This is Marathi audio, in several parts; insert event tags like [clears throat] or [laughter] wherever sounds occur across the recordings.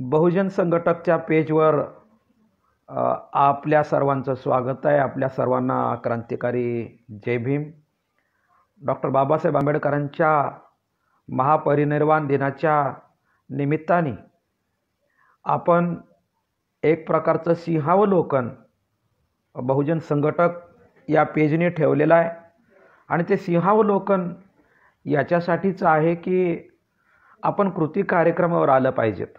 बहुजन संघटकच्या पेजवर आपल्या सर्वांचं स्वागत आहे आपल्या सर्वांना क्रांतिकारी जय भीम डॉक्टर बाबासाहेब आंबेडकरांच्या महापरिनिर्वाण दिनाच्या निमित्ताने आपण एक प्रकारचं सिंहावलोकन बहुजन संघटक या पेजने ठेवलेलं आहे आणि ते सिंहावलोकन याच्यासाठीचं आहे की आपण कृती कार्यक्रमावर आलं पाहिजेत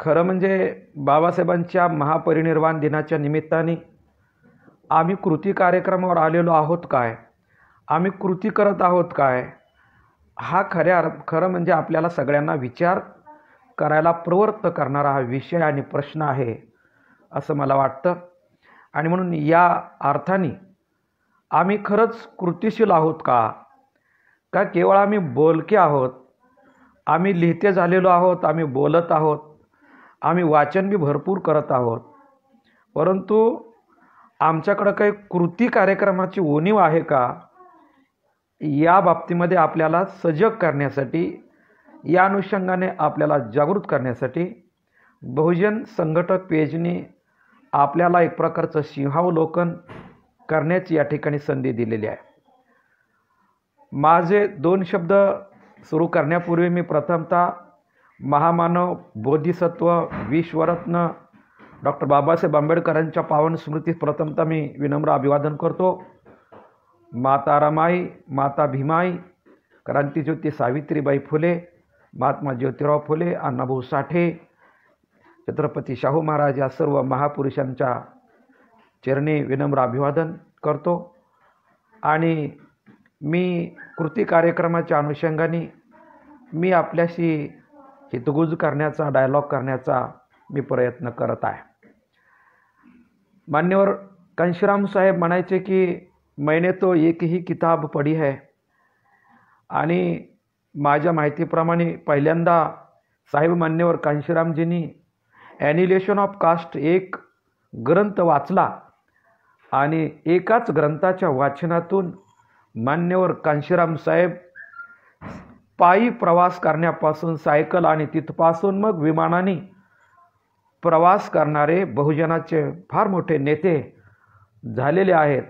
खरं म्हणजे बाबासाहेबांच्या महापरिनिर्वाण दिनाच्या निमित्ताने आम्ही कृती कार्यक्रमावर आलेलो आहोत काय आम्ही कृती करत आहोत काय हा खऱ्या अर्थ खरं म्हणजे आपल्याला सगळ्यांना विचार करायला प्रवृत्त करणारा हा विषय आणि प्रश्न आहे असं मला वाटतं आणि म्हणून या अर्थाने आम्ही खरंच कृतिशील आहोत का का केवळ आम्ही बोलके आहोत आम्ही लिहिते झालेलो आहोत आम्ही बोलत आहोत आम्ही वाचन बी भरपूर करत आहोत परंतु आमच्याकडं काही कृती कार्यक्रमाची ओणीव आहे का या बाबतीमध्ये आपल्याला सजग करण्यासाठी या अनुषंगाने आपल्याला जागृत करण्यासाठी बहुजन संघटक पेजने आपल्याला एक प्रकारचं सिंहावलोकन करण्याची या ठिकाणी संधी दिलेली आहे माझे दोन शब्द सुरू करण्यापूर्वी मी प्रथमतः महामानव बोधिसत्व विश्वरत्न डॉक्टर बाबासाहेब आंबेडकरांच्या पावन स्मृतीत प्रथमतः मी विनम्र अभिवादन करतो माता रमाई माता भीमाई क्रांतीज्योती सावित्रीबाई फुले महात्मा ज्योतिराव फुले अण्णाभाऊ साठे छत्रपती शाहू महाराज या सर्व महापुरुषांच्या चरणी विनम्र अभिवादन करतो आणि मी कृती कार्यक्रमाच्या अनुषंगाने मी आपल्याशी हितगुज करण्याचा डायलॉग करण्याचा मी प्रयत्न करत आहे मान्यवर कंशराम साहेब म्हणायचे की मैने तो एकही किताब पढी आहे आणि माझ्या माहितीप्रमाणे पहिल्यांदा साहेब मान्यवर कांशीरामजींनी ॲनिलेशन ऑफ कास्ट एक ग्रंथ वाचला आणि एकाच ग्रंथाच्या वाचनातून मान्यवर कांशीराम साहेब पायी प्रवास करण्यापासून सायकल आणि तिथपासून मग विमानाने प्रवास करणारे बहुजनाचे फार मोठे नेते झालेले आहेत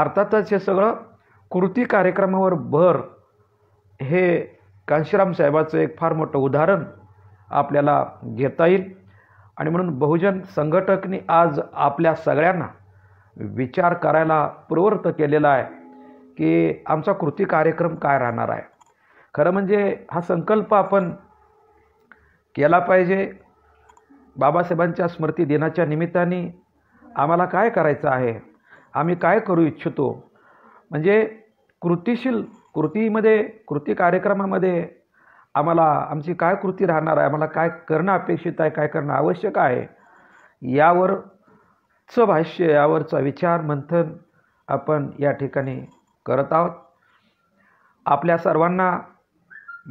अर्थातच हे सगळं कृती कार्यक्रमावर भर हे कांशीराम साहेबाचं एक फार मोठं उदाहरण आपल्याला घेता येईल आणि म्हणून बहुजन संघटकनी आज आपल्या सगळ्यांना विचार करायला प्रवृत्त केलेला आहे की आमचा कृती कार्यक्रम काय राहणार आहे खरं म्हणजे हा संकल्प आपण केला पाहिजे बाबासाहेबांच्या स्मृती दिनाच्या निमित्ताने आम्हाला काय करायचं आहे आम्ही काय करू इच्छितो म्हणजे कृतीशील कृतीमध्ये कृती कार्यक्रमामध्ये आम्हाला आमची काय कृती राहणार आहे आम्हाला काय करणं अपेक्षित आहे काय करणं आवश्यक आहे यावरचं भाष्य यावरचा विचार मंथन आपण या ठिकाणी करत आहोत आपल्या सर्वांना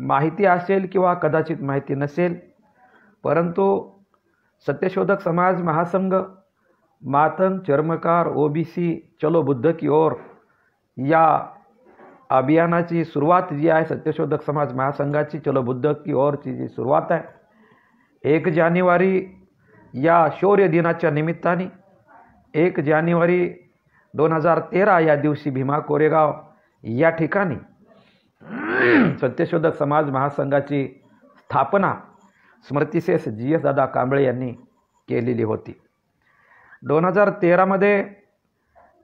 माहिती असेल किंवा कदाचित माहिती नसेल परंतु सत्यशोधक समाज महासंघ मातंग चर्मकार ओ बी सी चलो बुद्ध की ओर या अभियानाची सुरुवात जी आहे सत्यशोधक समाज महासंघाची चलो बुद्ध की ओरची जी सुरुवात आहे एक जानेवारी या शौर्य दिनाच्या निमित्ताने एक जानेवारी दोन हजार तेरा या दिवशी भीमा कोरेगाव या ठिकाणी [clears throat] सत्यशोधक समाज महासंघाची स्थापना स्मृतिशेष जी एस दादा कांबळे यांनी केलेली होती दोन हजार तेरामध्ये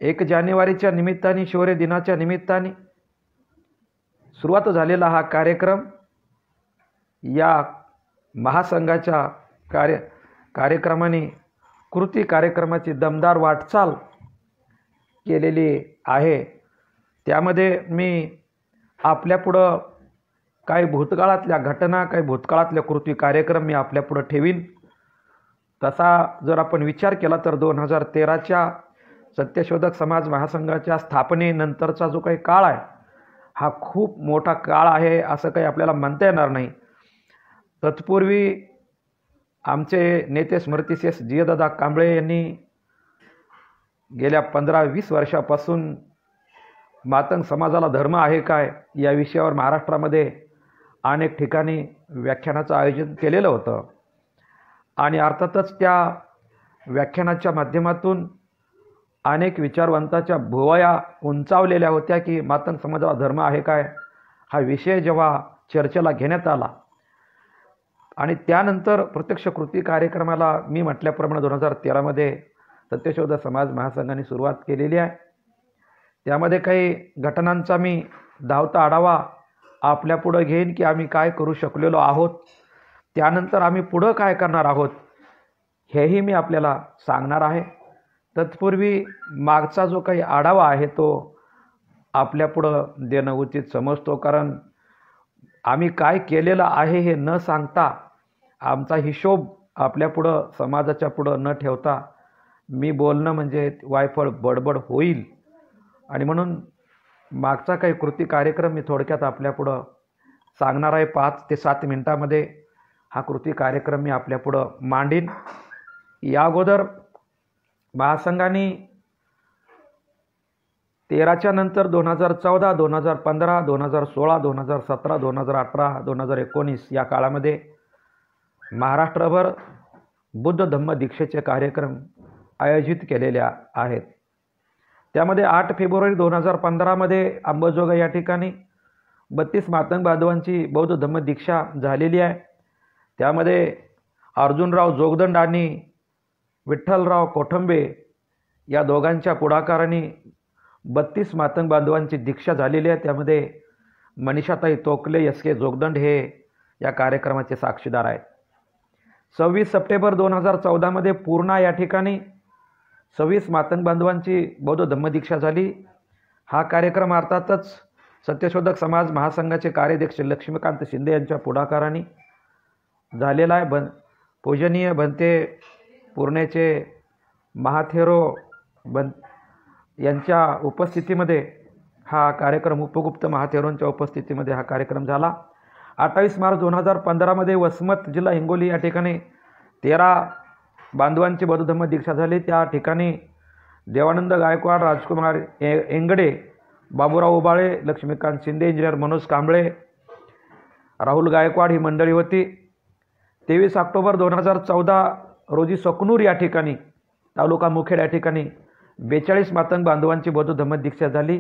एक जानेवारीच्या निमित्ताने शौर्य दिनाच्या निमित्ताने सुरुवात झालेला हा कार्यक्रम या महासंघाच्या कार्य कार्यक्रमाने कृती कार्यक्रमाची दमदार वाटचाल केलेली आहे त्यामध्ये मी आपल्यापुढं काही भूतकाळातल्या घटना काही भूतकाळातल्या कृती कार्यक्रम मी आपल्यापुढं ठेवीन तसा जर आपण विचार केला तर दोन हजार तेराच्या सत्यशोधक समाज महासंघाच्या स्थापनेनंतरचा जो काही काळ आहे हा खूप मोठा काळ आहे असं काही आपल्याला म्हणता येणार नाही तत्पूर्वी आमचे नेते स्मृतिशेष जियदादा कांबळे यांनी गेल्या पंधरा वीस वर्षापासून मातंग समाजाला धर्म आहे काय या विषयावर महाराष्ट्रामध्ये अनेक ठिकाणी व्याख्यानाचं आयोजन केलेलं होतं आणि अर्थातच त्या व्याख्यानाच्या माध्यमातून अनेक विचारवंताच्या भुवया उंचावलेल्या होत्या की मातंग समाजाला धर्म आहे काय हा विषय जेव्हा चर्चेला घेण्यात आला आणि त्यानंतर प्रत्यक्ष कृती कार्यक्रमाला मी म्हटल्याप्रमाणे दोन हजार तेरामध्ये सत्यशोध समाज महासंघाने सुरुवात केलेली आहे त्यामध्ये काही घटनांचा मी धावता आढावा आपल्यापुढं घेईन की आम्ही काय करू शकलेलो आहोत त्यानंतर आम्ही पुढं काय करणार आहोत हेही मी आपल्याला सांगणार आहे तत्पूर्वी मागचा जो काही आढावा आहे तो आपल्यापुढं देणं उचित समजतो कारण आम्ही काय केलेलं आहे हे न सांगता आमचा हिशोब आपल्यापुढं समाजाच्या पुढं न ठेवता मी बोलणं म्हणजे वायफळ बडबड होईल आणि म्हणून मागचा काही कृती कार्यक्रम मी थोडक्यात आपल्यापुढं सांगणार आहे पाच ते सात मिनटामध्ये हा कृती कार्यक्रम मी आपल्यापुढं मांडीन या अगोदर महासंघाने तेराच्या नंतर दोन हजार चौदा दोन हजार पंधरा दोन हजार सोळा दोन हजार सतरा दोन हजार अठरा दोन हजार एकोणीस या काळामध्ये महाराष्ट्रभर बुद्ध धम्म दीक्षेचे कार्यक्रम आयोजित केलेल्या आहेत त्यामध्ये आठ फेब्रुवारी दोन हजार पंधरामध्ये अंबाजोगा या ठिकाणी बत्तीस मातंग बांधवांची बौद्ध धम्म दीक्षा झालेली आहे त्यामध्ये अर्जुनराव जोगदंड आणि विठ्ठलराव कोठंबे या दोघांच्या पुढाकाराने बत्तीस मातंग बांधवांची दीक्षा झालेली आहे त्यामध्ये मनीषाताई तोकले एस के जोगदंड हे या कार्यक्रमाचे साक्षीदार आहेत सव्वीस सप्टेंबर दोन हजार चौदामध्ये पूर्णा या ठिकाणी सव्वीस मातंग बांधवांची बौद्ध धम्मदीक्षा झाली हा कार्यक्रम अर्थातच सत्यशोधक समाज महासंघाचे कार्याध्यक्ष लक्ष्मीकांत शिंदे यांच्या पुढाकाराने झालेला आहे बन पूजनीय बनते पूर्णेचे महाथेरो बन यांच्या उपस्थितीमध्ये हा कार्यक्रम उपगुप्त महाथेरोंच्या उपस्थितीमध्ये हा कार्यक्रम झाला अठ्ठावीस मार्च दोन हजार पंधरामध्ये वसमत जिल्हा हिंगोली या ठिकाणी तेरा बांधवांची बौद्धधर्म दीक्षा झाली त्या ठिकाणी देवानंद गायकवाड राजकुमार एंगडे बाबूराव उबाळे लक्ष्मीकांत शिंदे इंजिनियर मनोज कांबळे राहुल गायकवाड ही मंडळी होती तेवीस ऑक्टोबर दोन हजार चौदा रोजी सकनूर या ठिकाणी तालुका मुखेड या ठिकाणी बेचाळीस मातंग बांधवांची बौद्ध दीक्षा झाली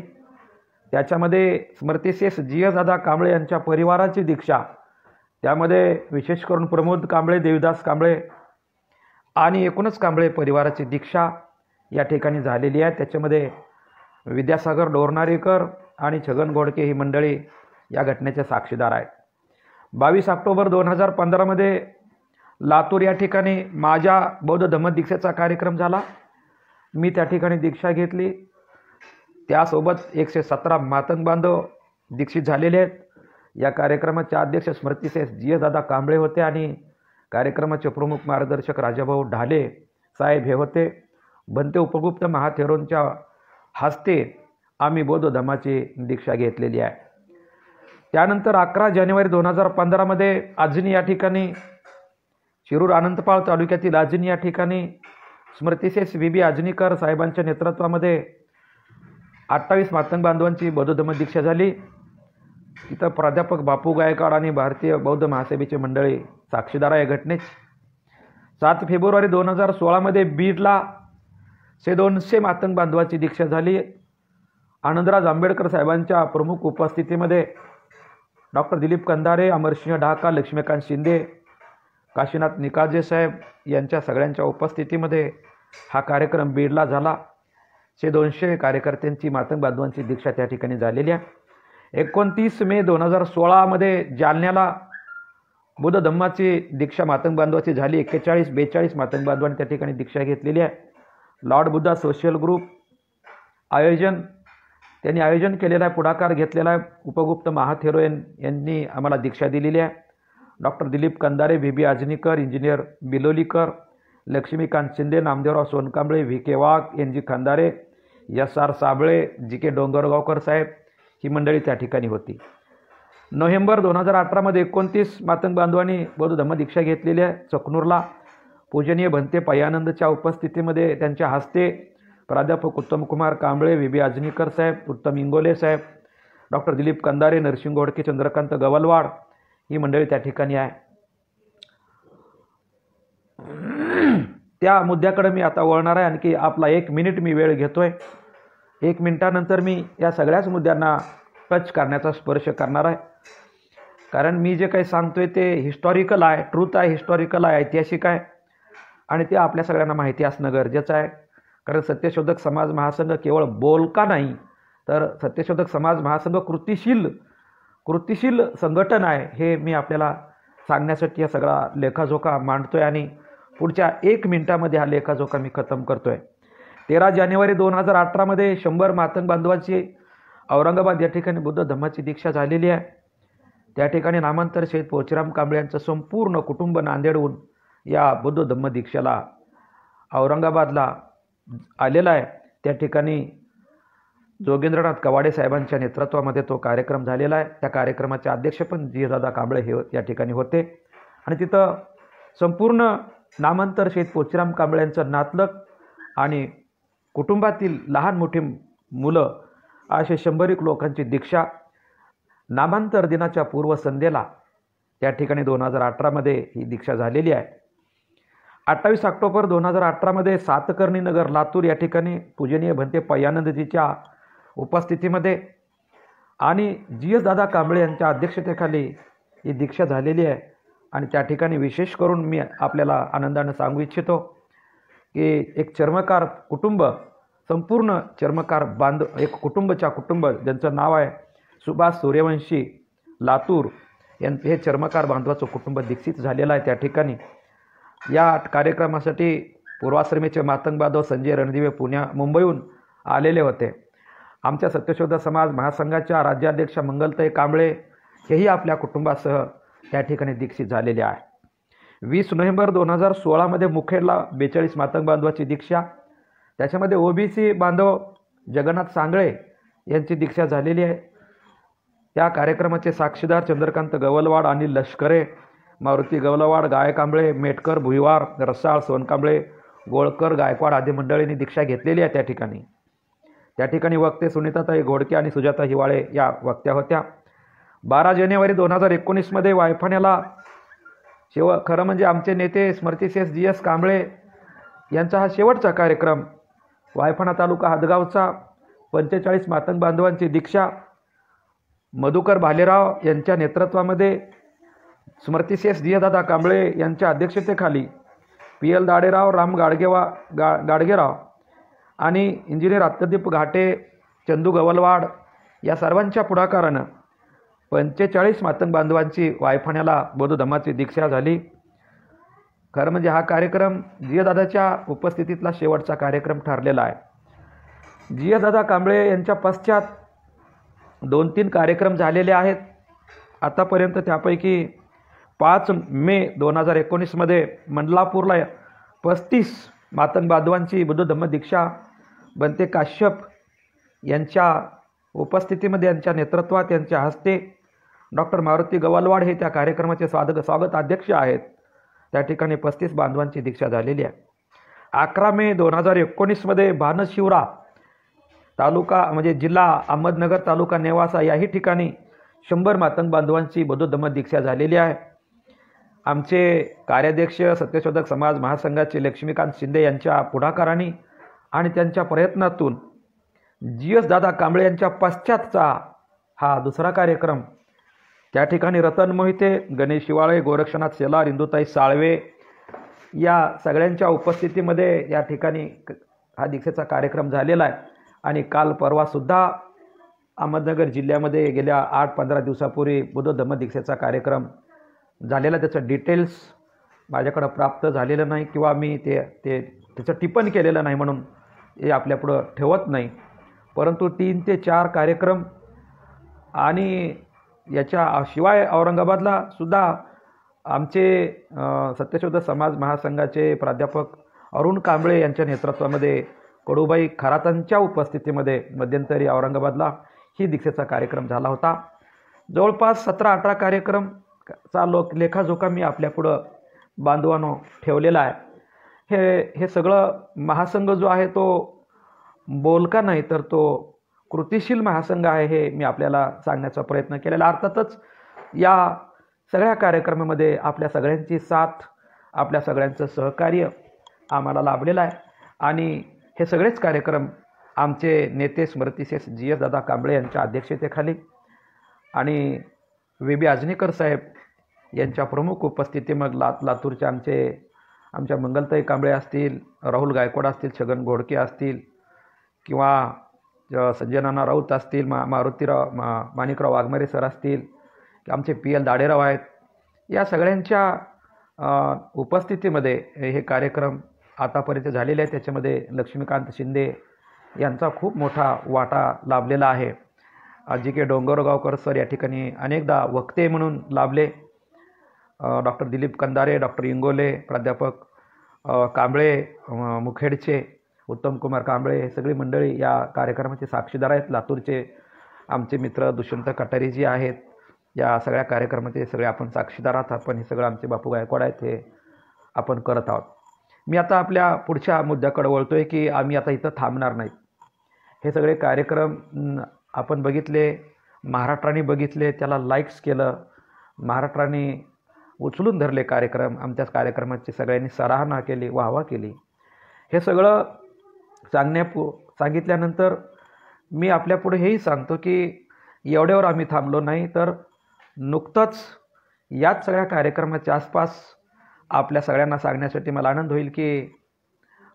त्याच्यामध्ये स्मृतिशेष जियदादा कांबळे यांच्या परिवाराची दीक्षा त्यामध्ये विशेष करून प्रमोद कांबळे देवीदास कांबळे आणि एकूणच कांबळे परिवाराची दीक्षा या ठिकाणी झालेली आहे त्याच्यामध्ये विद्यासागर डोरणारेकर आणि छगन घोडके ही मंडळी या घटनेचे साक्षीदार आहेत बावीस ऑक्टोबर दोन हजार पंधरामध्ये लातूर या ठिकाणी माझ्या बौद्ध दीक्षेचा कार्यक्रम झाला मी त्या ठिकाणी दीक्षा घेतली त्यासोबत एकशे सतरा मातंग बांधव दीक्षित झालेले आहेत या कार्यक्रमाच्या अध्यक्ष स्मृतिसेस जी दादा कांबळे होते आणि कार्यक्रमाचे प्रमुख मार्गदर्शक राजाभाऊ ढाले साहेब हे होते बनते उपगुप्त महाथेरोंच्या हस्ते आम्ही धमाची दीक्षा घेतलेली आहे त्यानंतर अकरा जानेवारी दोन हजार पंधरामध्ये आजनी या ठिकाणी शिरूर अनंतपाळ तालुक्यातील आजनी या ठिकाणी स्मृतिशेष बी बी आजनीकर साहेबांच्या नेतृत्वामध्ये अठ्ठावीस मातंग बांधवांची बौद्धधम दीक्षा झाली तिथं प्राध्यापक बापू गायकवाड आणि भारतीय बौद्ध महासेवेचे मंडळी साक्षीदार या घटनेत सात फेब्रुवारी दोन हजार सोळामध्ये बीडला से दोनशे मातंग बांधवाची दीक्षा झाली आनंदराज आंबेडकर साहेबांच्या प्रमुख उपस्थितीमध्ये डॉक्टर दिलीप कंधारे अमरसिंह ढाका लक्ष्मीकांत शिंदे काशीनाथ निकाजे साहेब यांच्या सगळ्यांच्या उपस्थितीमध्ये हा कार्यक्रम बीडला झाला से दोनशे कार्यकर्त्यांची मातंग बांधवांची दीक्षा त्या ठिकाणी झालेली आहे एकोणतीस मे दोन हजार सोळामध्ये जालन्याला बुद्ध धम्माची दीक्षा मातंग बांधवाची झाली एक्केचाळीस बेचाळीस मातंग बांधवांनी त्या ठिकाणी दीक्षा घेतलेली आहे लॉर्ड बुद्धा सोशल ग्रुप आयोजन त्यांनी आयोजन केलेला आहे पुढाकार घेतलेला आहे उपगुप्त महाथेरोयन यांनी आम्हाला दीक्षा दिलेली आहे doctor Dilip Kandare V B Ajanikar engineer Bilolikar Laxmikant Shinde Namdevrao Sonkamble V K Wagh N G Khandare S R Sable G K Dongargaonkar साहेब ही मंडळी त्या ठिकाणी होती नोव्हेंबर दोन हजार अठरामध्ये एकोणतीस मातंग बांधवांनी बौद्ध धम्म दीक्षा आहे चकनूरला पूजनीय भंते पयानंदच्या उपस्थितीमध्ये त्यांच्या हस्ते प्राध्यापक उत्तमकुमार कांबळे व्ही बी आजनीकर साहेब उत्तम इंगोले साहेब डॉक्टर दिलीप कंदारे नरसिंह घोडके चंद्रकांत गवलवाड ही मंडळी त्या ठिकाणी आहे त्या मुद्द्याकडे मी आता वळणार आहे आणखी आपला एक मिनिट मी वेळ घेतो आहे एक मिनिटानंतर मी या सगळ्याच मुद्द्यांना टच करण्याचा स्पर्श करणार आहे कारण मी जे काही सांगतोय ते हिस्टॉरिकल आहे ट्रूथ आहे हिस्टॉरिकल आहे ऐतिहासिक आहे आणि ते आपल्या सगळ्यांना माहिती असणं गरजेचं आहे कारण सत्यशोधक समाज महासंघ केवळ बोलका नाही तर सत्यशोधक समाज महासंघ कृतिशील कृतिशील संघटन आहे हे मी आपल्याला सांगण्यासाठी हा सगळा लेखाजोखा मांडतो आहे आणि पुढच्या एक मिनिटामध्ये हा लेखाजोखा मी खतम करतो आहे तेरा जानेवारी दोन हजार अठरामध्ये शंभर मातंग बांधवांची औरंगाबाद या ठिकाणी बुद्ध धम्माची दीक्षा झालेली आहे त्या ठिकाणी नामांतर शहीद पोचराम कांबळे यांचं संपूर्ण कुटुंब नांदेडहून या बुद्ध धम्म दीक्षेला औरंगाबादला आलेला आहे त्या ठिकाणी जोगेंद्रनाथ कवाडे साहेबांच्या नेतृत्वामध्ये तो कार्यक्रम झालेला आहे त्या कार्यक्रमाचे अध्यक्ष पण जीदादा कांबळे हे या ठिकाणी होते आणि तिथं संपूर्ण नामांतर शहीद पोचराम कांबळे यांचं नातलक आणि कुटुंबातील लहान मोठी मुलं असे शंभरीक लोकांची दीक्षा नामांतर दिनाच्या पूर्वसंध्येला त्या ठिकाणी दोन हजार अठरामध्ये ही दीक्षा झालेली आहे अठ्ठावीस ऑक्टोबर दोन हजार अठरामध्ये सातकर्णी नगर लातूर या ठिकाणी पूजनीय भंते पय्यानंदजीच्या उपस्थितीमध्ये आणि जी एस दादा कांबळे यांच्या अध्यक्षतेखाली ही दीक्षा झालेली आहे आणि त्या ठिकाणी विशेष करून मी आपल्याला आनंदानं सांगू इच्छितो की एक चर्मकार कुटुंब संपूर्ण चर्मकार बांध एक कुटुंबच्या कुटुंब ज्यांचं नाव आहे सुभाष सूर्यवंशी लातूर यां हे चर्मकार बांधवाचं कुटुंब दीक्षित झालेलं आहे त्या ठिकाणी या कार्यक्रमासाठी पूर्वाश्रमीचे मातंग बांधव संजय रणदिवे पुण्या मुंबईहून आलेले होते आमच्या सत्यशोध समाज महासंघाच्या राज्याध्यक्ष मंगलताई कांबळे हेही आपल्या कुटुंबासह त्या ठिकाणी दीक्षित झालेले आहे वीस नोव्हेंबर दोन हजार सोळामध्ये मुखेडला बेचाळीस मातंग बांधवाची दीक्षा त्याच्यामध्ये ओ बी सी बांधव जगन्नाथ सांगळे यांची दीक्षा झालेली आहे या कार्यक्रमाचे साक्षीदार चंद्रकांत गवलवाड आणि लष्करे मारुती गवलवाड गायकांबळे मेटकर भुईवार रसाळ सोनकांबळे गोळकर गायकवाड आदी मंडळींनी दीक्षा घेतलेली आहे त्या ठिकाणी त्या ठिकाणी वक्ते सुनीताताई घोडके आणि सुजाता हिवाळे या वक्त्या होत्या बारा जानेवारी दोन हजार एकोणीसमध्ये वायफाण्याला शेव खरं म्हणजे आमचे नेते एस जी एस कांबळे यांचा हा शेवटचा कार्यक्रम वायफाणा तालुका हदगावचा पंचेचाळीस मातंग बांधवांची दीक्षा मधुकर भालेराव यांच्या नेतृत्वामध्ये स्मृतिशेष जियदादा कांबळे यांच्या अध्यक्षतेखाली पी एल दाडेराव राम गाडगेवा गा गाडगेराव आणि इंजिनियर आत्यदीप घाटे चंदू गवलवाड या सर्वांच्या पुढाकारानं पंचेचाळीस मातंग बांधवांची वायफाण्याला बोधधमाची दीक्षा झाली खरं म्हणजे हा कार्यक्रम जियदादाच्या उपस्थितीतला शेवटचा कार्यक्रम ठरलेला आहे जियदादा कांबळे यांच्या पश्चात दोन तीन कार्यक्रम झालेले आहेत आतापर्यंत त्यापैकी पाच मे दोन हजार एकोणीसमध्ये मंडलापूरला पस्तीस मातंग बांधवांची बुद्ध धम्म दीक्षा बनते काश्यप यांच्या उपस्थितीमध्ये यांच्या नेतृत्वात यांच्या हस्ते डॉक्टर मारुती गवालवाड हे त्या कार्यक्रमाचे स्वाग स्वागत अध्यक्ष आहेत त्या ठिकाणी पस्तीस बांधवांची दीक्षा झालेली आहे अकरा मे दोन हजार एकोणीसमध्ये भानशिवरा तालुका म्हणजे जिल्हा अहमदनगर तालुका नेवासा याही ठिकाणी शंभर मातंग बांधवांची बदोदमत दीक्षा झालेली आहे आमचे कार्याध्यक्ष सत्यशोधक समाज महासंघाचे लक्ष्मीकांत शिंदे यांच्या पुढाकाराने आणि त्यांच्या प्रयत्नातून जी एस दादा कांबळे यांच्या पाश्चातचा हा दुसरा कार्यक्रम त्या ठिकाणी रतन मोहिते गणेश शिवाळे गोरक्षनाथ सेलार इंदुताई साळवे या सगळ्यांच्या उपस्थितीमध्ये या ठिकाणी हा दीक्षेचा कार्यक्रम झालेला आहे आणि काल परवासुद्धा अहमदनगर जिल्ह्यामध्ये गेल्या आठ पंधरा दिवसापूर्वी बुद्ध धम्म दीक्षेचा कार्यक्रम झालेला त्याचं डिटेल्स माझ्याकडं प्राप्त झालेलं नाही किंवा मी ते ते त्याचं टिपण केलेलं नाही म्हणून हे आपल्यापुढं ठेवत नाही परंतु तीन ते चार कार्यक्रम आणि याच्या शिवाय औरंगाबादला सुद्धा आमचे सत्यशोध समाज महासंघाचे प्राध्यापक अरुण कांबळे यांच्या नेतृत्वामध्ये कडूबाई खरातांच्या उपस्थितीमध्ये मध्यंतरी औरंगाबादला ही दीक्षेचा कार्यक्रम झाला होता जवळपास सतरा अठरा कार्यक्रम चा लोक लेखाजोखा मी आपल्यापुढं बांधवानो ठेवलेला आहे हे हे सगळं महासंघ जो आहे तो बोलका नाही तर तो कृतिशील महासंघ आहे हे मी आपल्याला सांगण्याचा प्रयत्न केलेला अर्थातच या सगळ्या कार्यक्रमामध्ये आपल्या सगळ्यांची साथ आपल्या सगळ्यांचं सहकार्य आम्हाला लाभलेलं आहे आणि हे सगळेच कार्यक्रम आमचे नेते स्मृतिशेष जी एस दादा कांबळे यांच्या अध्यक्षतेखाली आणि वी बी आजनेकर साहेब यांच्या प्रमुख उपस्थिती मग लात लातूरचे आमचे आमच्या मंगलताई कांबळे असतील राहुल गायकवाड असतील छगन घोडके असतील किंवा सज्जनाना राऊत असतील मा मारुतीराव मा माणिकराव वाघमारे सर असतील आमचे पी एल दाडेराव आहेत या सगळ्यांच्या उपस्थितीमध्ये हे कार्यक्रम आतापर्यंत झालेले आहे त्याच्यामध्ये लक्ष्मीकांत शिंदे यांचा खूप मोठा वाटा लाभलेला आहे जी के डोंगरगावकर सर या ठिकाणी अनेकदा वक्ते म्हणून लाभले डॉक्टर दिलीप कंदारे डॉक्टर इंगोले प्राध्यापक कांबळे मुखेडचे उत्तम कुमार कांबळे हे सगळी मंडळी या कार्यक्रमाचे साक्षीदार आहेत लातूरचे आमचे मित्र दुष्यंत कटारी जी आहेत या सगळ्या कार्यक्रमाचे सगळे आपण साक्षीदार आहात आपण हे सगळं आमचे बापू गायकवाड आहेत हे आपण करत आहोत मी आता आपल्या पुढच्या मुद्द्याकडे वळतो आहे की आम्ही आता इथं थांबणार नाहीत हे सगळे कार्यक्रम आपण बघितले महाराष्ट्राने बघितले त्याला लाईक्स केलं महाराष्ट्राने उचलून धरले कार्यक्रम आमच्याच कार्यक्रमाची सगळ्यांनी सराहना केली वाहवा केली हे सगळं सांगण्यापु सांगितल्यानंतर मी आपल्यापुढे हेही सांगतो की एवढ्यावर आम्ही थांबलो नाही तर नुकतंच याच सगळ्या कार्यक्रमाच्या आसपास आपल्या सगळ्यांना सांगण्यासाठी मला आनंद होईल की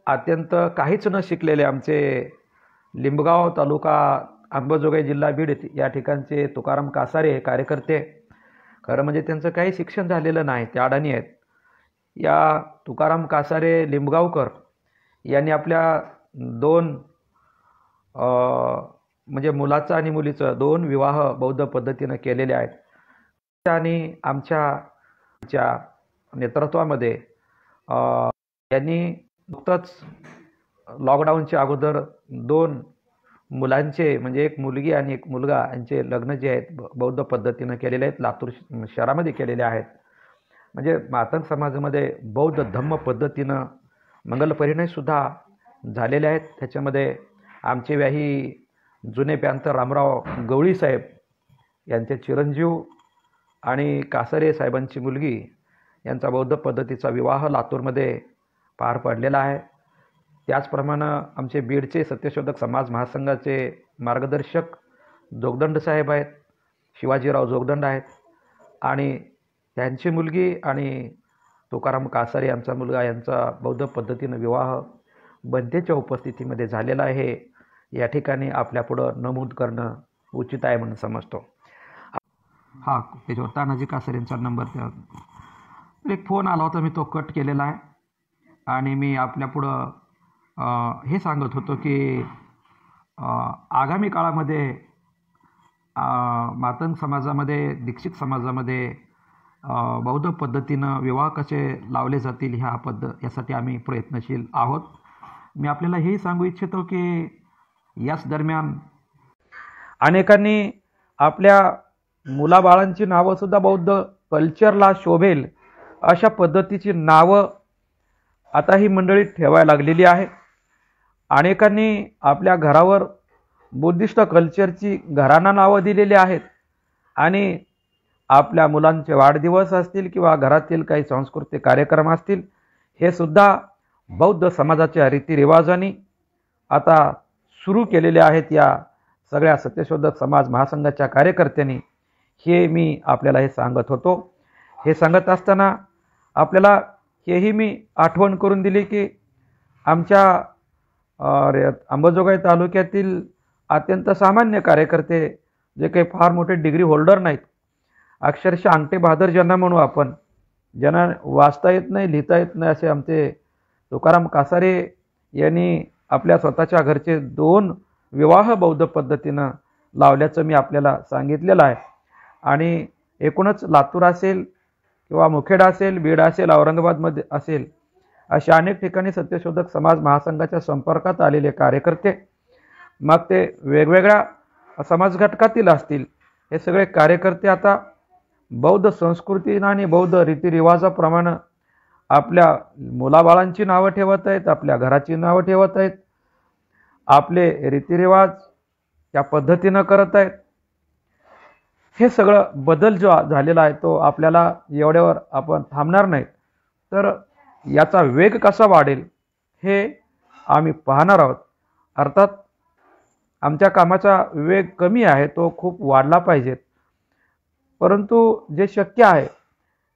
अत्यंत काहीच न शिकलेले आमचे लिंबगाव तालुका अंबाजोगाई जिल्हा बीड या ठिकाणचे तुकाराम कासारे हे कार्यकर्ते खरं म्हणजे त्यांचं काही शिक्षण झालेलं नाही ते अडाणी आहेत या तुकाराम कासारे लिंबगावकर यांनी आपल्या दोन म्हणजे मुलाचं आणि मुलीचं दोन विवाह बौद्ध पद्धतीनं केलेले आहेत आणि आमच्या नेतृत्वामध्ये यांनी नुकतंच लॉकडाऊनच्या अगोदर दोन मुलांचे म्हणजे एक मुलगी आणि एक मुलगा यांचे लग्न जे आहेत बौद्ध पद्धतीनं केलेले आहेत लातूर शहरामध्ये केलेले आहेत म्हणजे मातंग समाजामध्ये बौद्ध धम्म पद्धतीनं मंगलपरिणयसुद्धा झालेल्या आहेत त्याच्यामध्ये आमचे व्याही जुने प्यांत रामराव गवळी साहेब यांचे चिरंजीव आणि कासरे साहेबांची मुलगी यांचा बौद्ध पद्धतीचा विवाह लातूरमध्ये पार पडलेला आहे त्याचप्रमाणे आमचे बीडचे सत्यशोधक समाज महासंघाचे मार्गदर्शक जोगदंड साहेब आहेत शिवाजीराव जोगदंड आहेत आणि त्यांची मुलगी आणि तुकाराम कासारे यांचा मुलगा यांचा बौद्ध पद्धतीनं विवाह बंदेच्या उपस्थितीमध्ये झालेला आहे या ठिकाणी आपल्यापुढं नमूद करणं उचित आहे म्हणून समजतो हा त्याच्यावर तानाजी कासरेंचा नंबर द्या एक फोन आला होता मी तो कट केलेला आहे आणि मी आपल्यापुढं हे सांगत होतो की आगामी काळामध्ये मातंग समाजामध्ये दीक्षित समाजामध्ये बौद्ध पद्धतीनं विवाह कसे लावले जातील ह्या पद्धत यासाठी आम्ही प्रयत्नशील आहोत मी आपल्याला हेही सांगू इच्छितो की याच दरम्यान अनेकांनी आपल्या मुलाबाळांची नावंसुद्धा बौद्ध कल्चरला शोभेल अशा पद्धतीची नावं आता ही मंडळी ठेवायला लागलेली आहे अनेकांनी आपल्या घरावर बुद्धिस्ट कल्चरची घरांना नावं दिलेली आहेत आणि आपल्या मुलांचे वाढदिवस असतील किंवा घरातील काही सांस्कृतिक कार्यक्रम असतील हे सुद्धा बौद्ध समाजाच्या रीतिरिवाजांनी आता सुरू केलेल्या आहेत या सगळ्या सत्यशोधक समाज महासंघाच्या कार्यकर्त्यांनी हे मी आपल्याला हे सांगत होतो हे सांगत असताना आपल्याला हेही मी आठवण करून दिली की आमच्या अंबाजोगाई तालुक्यातील अत्यंत सामान्य कार्यकर्ते जे काही फार मोठे डिग्री होल्डर नाहीत अक्षरशः अंगठे बहादर ज्यांना म्हणू आपण ज्यांना वाचता येत नाही लिहिता येत नाही असे आमचे तुकाराम कासारे यांनी आपल्या स्वतःच्या घरचे दोन विवाह बौद्ध पद्धतीनं लावल्याचं मी आपल्याला सांगितलेलं आहे आणि एकूणच लातूर असेल किंवा मुखेडा असेल बीड असेल औरंगाबादमध्ये असेल अशा अनेक ठिकाणी सत्यशोधक समाज महासंघाच्या संपर्कात आलेले कार्यकर्ते मग ते वेगवेगळ्या समाज घटकातील असतील हे सगळे कार्यकर्ते आता बौद्ध संस्कृतीनं आणि बौद्ध रीतिरिवाजाप्रमाणे आपल्या मुलाबाळांची नावं ठेवत आहेत आपल्या घराची नावं ठेवत आहेत आपले रीतिरिवाज त्या पद्धतीनं करत आहेत हे सगळं बदल जो झालेला आहे तो आपल्याला एवढ्यावर आपण थांबणार नाहीत तर याचा वेग कसा वाढेल हे आम्ही पाहणार आहोत अर्थात आमच्या कामाचा वेग कमी आहे तो खूप वाढला पाहिजेत परंतु जे शक्य आहे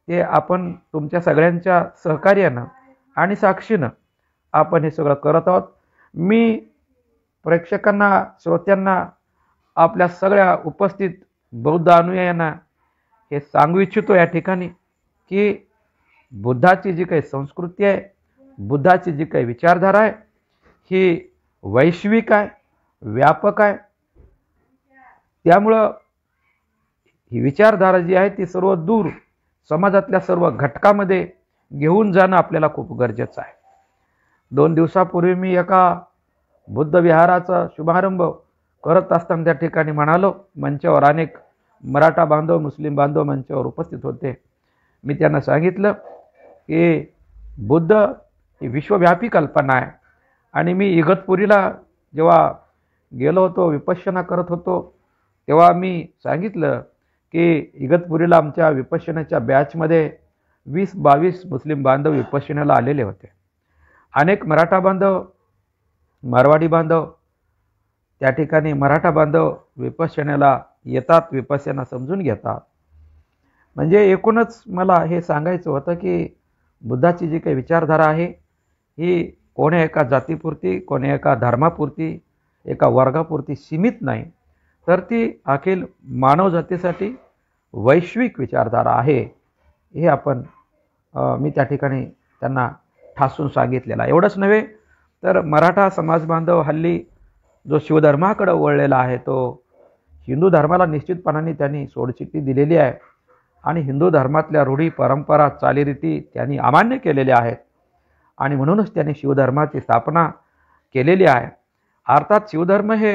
ते आपण तुमच्या सगळ्यांच्या सहकार्यानं आणि साक्षीनं आपण हे सगळं करत आहोत मी प्रेक्षकांना श्रोत्यांना आपल्या सगळ्या उपस्थित बौद्ध अनुयायांना हे सांगू इच्छितो या ठिकाणी की बुद्धाची जी काही संस्कृती आहे बुद्धाची जी काही विचारधारा आहे ही वैश्विक आहे व्यापक आहे त्यामुळं ही विचारधारा जी आहे ती सर्व दूर समाजातल्या सर्व घटकामध्ये घेऊन जाणं आपल्याला खूप गरजेचं आहे दोन दिवसापूर्वी मी एका बुद्ध विहाराचा शुभारंभ करत असताना त्या ठिकाणी म्हणालो मंचावर अनेक मराठा बांधव मुस्लिम बांधव मंचावर उपस्थित होते मी त्यांना सांगितलं की बुद्ध ही विश्वव्यापी कल्पना आहे आणि मी इगतपुरीला जेव्हा गेलो होतो विपश्यना करत होतो तेव्हा मी सांगितलं की इगतपुरीला आमच्या विपश्यनाच्या बॅचमध्ये वीस बावीस मुस्लिम बांधव विपश्यनाला आलेले होते अनेक मराठा बांधव मारवाडी बांधव त्या ठिकाणी मराठा बांधव विपश्यनेला येतात विपश्यना समजून घेतात म्हणजे एकूणच मला हे सांगायचं होतं की बुद्धाची जी काही विचारधारा आहे ही कोण्या एका जातीपुरती कोणी एका धर्मापुरती एका वर्गापुरती सीमित नाही तर ती अखिल मानवजातीसाठी वैश्विक विचारधारा आहे हे आपण मी त्या ठिकाणी त्यांना ठासून सांगितलेला एवढंच नव्हे तर मराठा समाजबांधव हल्ली जो शिवधर्माकडं वळलेला आहे तो हिंदू धर्माला निश्चितपणाने त्यांनी सोडचिट्टी दिलेली आहे आणि हिंदू धर्मातल्या रूढी परंपरा चालीरीती त्यांनी अमान्य केलेल्या आहेत आणि म्हणूनच त्यांनी शिवधर्माची स्थापना केलेली आहे अर्थात शिवधर्म हे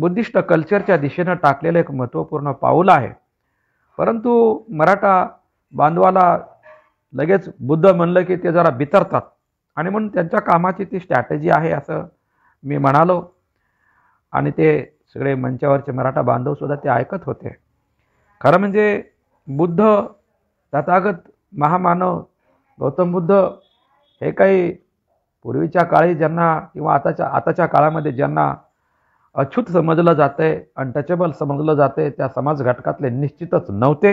बुद्धिस्ट कल्चरच्या दिशेनं टाकलेलं एक महत्त्वपूर्ण पाऊल आहे परंतु मराठा बांधवाला लगेच बुद्ध म्हणलं की ते जरा बितरतात आणि म्हणून त्यांच्या कामाची ती स्ट्रॅटेजी आहे असं मी म्हणालो आणि ते सगळे मंचावरचे मराठा बांधवसुद्धा ते ऐकत होते खरं म्हणजे बुद्ध तथागत महामानव गौतम बुद्ध हे काही पूर्वीच्या काळी ज्यांना किंवा आताच्या आताच्या काळामध्ये ज्यांना अछूत समजलं आहे अनटचेबल समजलं जाते त्या समाज घटकातले निश्चितच नव्हते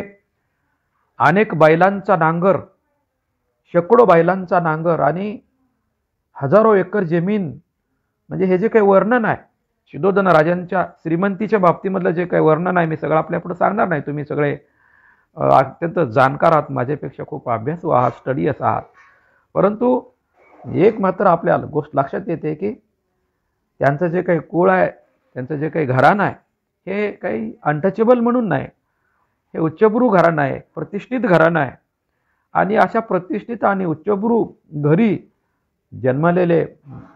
अनेक बैलांचा नांगर शेकडो बैलांचा नांगर आणि हजारो एकर जमीन म्हणजे हे जे काही वर्णन आहे शिदोदन राजांच्या श्रीमंतीच्या बाबतीमधलं जे काही वर्णन आहे मी सगळं आपल्यापुढे सांगणार नाही तुम्ही सगळे अत्यंत जाणकार आहात माझ्यापेक्षा खूप अभ्यास आहात स्टडीअस आहात परंतु एक मात्र आपल्याला गोष्ट लक्षात येते की त्यांचं जे काही कुळ आहे त्यांचं जे काही घराणं आहे हे काही अनटचेबल म्हणून नाही हे उच्चभ्रू घराणं आहे प्रतिष्ठित घराणं आहे आणि अशा प्रतिष्ठित आणि उच्चभ्रू घरी जन्मलेले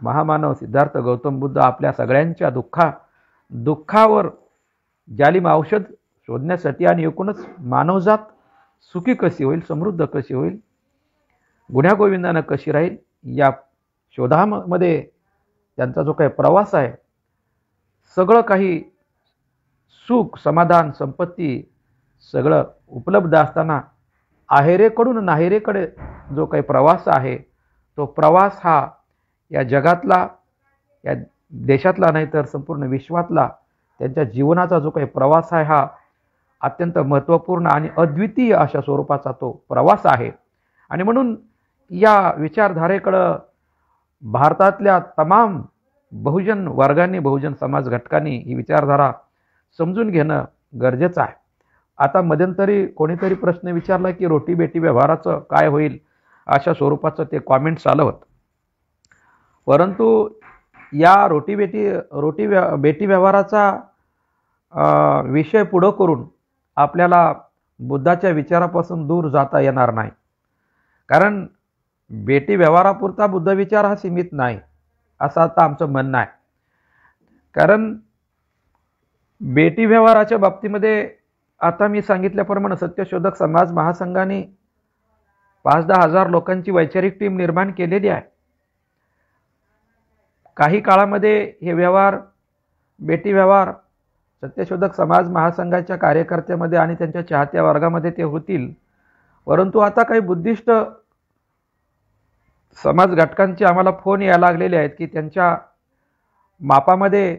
महामानव सिद्धार्थ गौतम बुद्ध आपल्या सगळ्यांच्या दुःखा दुःखावर जालिम औषध शोधण्यासाठी आणि एकूणच मानवजात सुखी कशी होईल समृद्ध कशी होईल गुन्ह्यागोविंदानं कशी राहील या शोधामध्ये त्यांचा जो काही प्रवास आहे सगळं काही सुख समाधान संपत्ती सगळं उपलब्ध असताना आहेरेकडून नाहेरेकडे जो काही प्रवास आहे तो प्रवास हा या जगातला या देशातला नाही तर संपूर्ण विश्वातला त्यांच्या जीवनाचा जो काही प्रवास आहे हा अत्यंत महत्त्वपूर्ण आणि अद्वितीय अशा स्वरूपाचा तो प्रवास आहे आणि म्हणून या विचारधारेकडं भारतातल्या तमाम बहुजन वर्गांनी बहुजन समाज घटकांनी ही विचारधारा समजून घेणं गरजेचं आहे आता मध्यंतरी कोणीतरी प्रश्न विचारला की रोटी बेटी व्यवहाराचं काय होईल अशा स्वरूपाचं ते कॉमेंट्स आलं होतं परंतु या रोटी बेटी रोटी व्या बेटी व्यवहाराचा विषय पुढं करून आपल्याला बुद्धाच्या विचारापासून दूर जाता येणार नाही कारण बेटी व्यवहारापुरता बुद्ध विचार हा सीमित नाही असं आता आमचं म्हणणं आहे कारण बेटी व्यवहाराच्या बाबतीमध्ये आता मी सांगितल्याप्रमाणे सत्यशोधक समाज महासंघाने पाच दहा हजार लोकांची वैचारिक टीम निर्माण केलेली आहे काही काळामध्ये हे व्यवहार बेटी व्यवहार सत्यशोधक समाज महासंघाच्या कार्यकर्त्यामध्ये आणि त्यांच्या चाहत्या वर्गामध्ये ते होतील परंतु आता काही बुद्धिष्ट समाज घटकांचे आम्हाला फोन यायला लागलेले आहेत की त्यांच्या मापामध्ये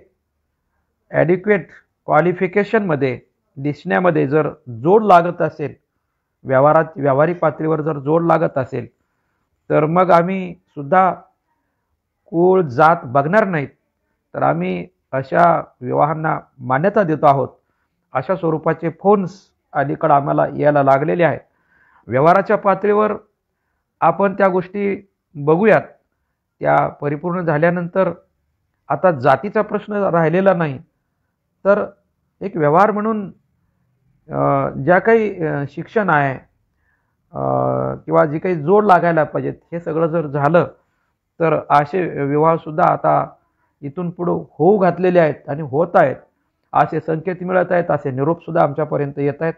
ॲडिक्युएट क्वालिफिकेशनमध्ये दिसण्यामध्ये जर जोड लागत असेल व्यवहारात व्यावहारिक पातळीवर जर जोड लागत असेल तर मग आम्ही सुद्धा कुळ जात बघणार नाहीत तर आम्ही अशा विवाहांना मान्यता देतो आहोत अशा स्वरूपाचे फोन्स अलीकडं आम्हाला यायला लागलेले आहेत व्यवहाराच्या पातळीवर आपण त्या गोष्टी बघूयात त्या परिपूर्ण झाल्यानंतर आता जातीचा प्रश्न राहिलेला नाही तर एक व्यवहार म्हणून ज्या काही शिक्षण आहे किंवा जी काही जोड लागायला पाहिजेत हे सगळं जर झालं तर असे विवाहसुद्धा आता इथून पुढं होऊ घातलेले आहेत आणि होत आहेत असे संकेत मिळत आहेत असे निरोपसुद्धा आमच्यापर्यंत येत आहेत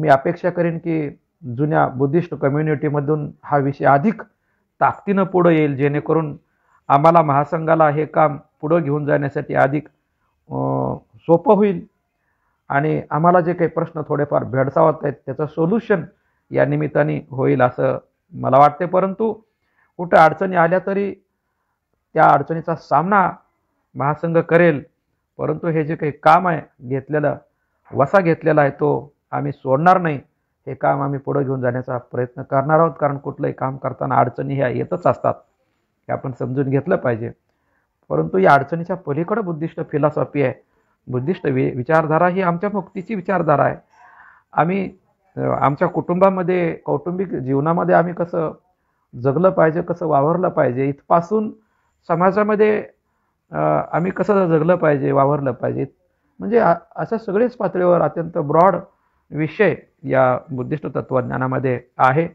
मी अपेक्षा करेन की जुन्या बुद्धिस्ट कम्युनिटीमधून हा विषय अधिक ताकदीनं पुढं येईल जेणेकरून आम्हाला महासंघाला हे काम पुढं घेऊन जाण्यासाठी अधिक सोपं होईल आणि आम्हाला जे काही प्रश्न थोडेफार भेडसावत आहेत त्याचं सोल्युशन या निमित्ताने होईल असं मला वाटते परंतु कुठं अडचणी आल्या तरी त्या अडचणीचा सामना महासंघ करेल परंतु हे जे काही काम आहे घेतलेलं वसा घेतलेला आहे तो आम्ही सोडणार नाही हे काम आम्ही पुढं घेऊन जाण्याचा प्रयत्न करणार आहोत कारण कुठलंही काम करताना अडचणी ह्या येतच असतात हे आपण समजून घेतलं पाहिजे परंतु या अडचणीच्या पलीकडं बुद्धिष्ट फिलॉसॉफी आहे बुद्धिष्ट वि विचारधारा ही आमच्या मुक्तीची विचारधारा आहे आम्ही आमच्या कुटुंबामध्ये कौटुंबिक जीवनामध्ये आम्ही कसं जगलं पाहिजे कसं वावरलं पाहिजे इथपासून समाजामध्ये आम्ही कसं जगलं पाहिजे वावरलं पाहिजे म्हणजे अशा सगळेच पातळीवर अत्यंत ब्रॉड विषय या बुद्धिष्ट तत्त्वज्ञानामध्ये आहे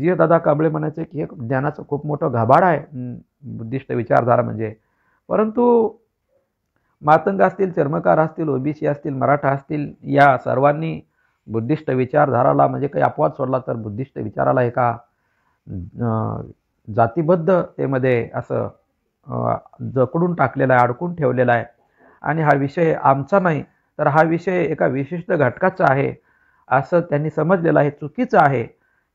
जी दादा कांबळे म्हणायचे की हे ज्ञानाचं खूप मोठं घाबाड आहे बुद्धिष्ट विचारधारा म्हणजे परंतु मातंग असतील चर्मकार असतील ओबीसी असतील मराठा असतील या सर्वांनी बुद्धिष्ट विचारधाराला म्हणजे काही अपवाद सोडला तर बुद्धिष्ट विचाराला एका जातीबद्धतेमध्ये असं जकडून टाकलेला आहे अडकून ठेवलेला आहे आणि हा विषय आमचा नाही तर हा विषय एका विशिष्ट घटकाचा आहे असं त्यांनी समजलेलं हे चुकीचं आहे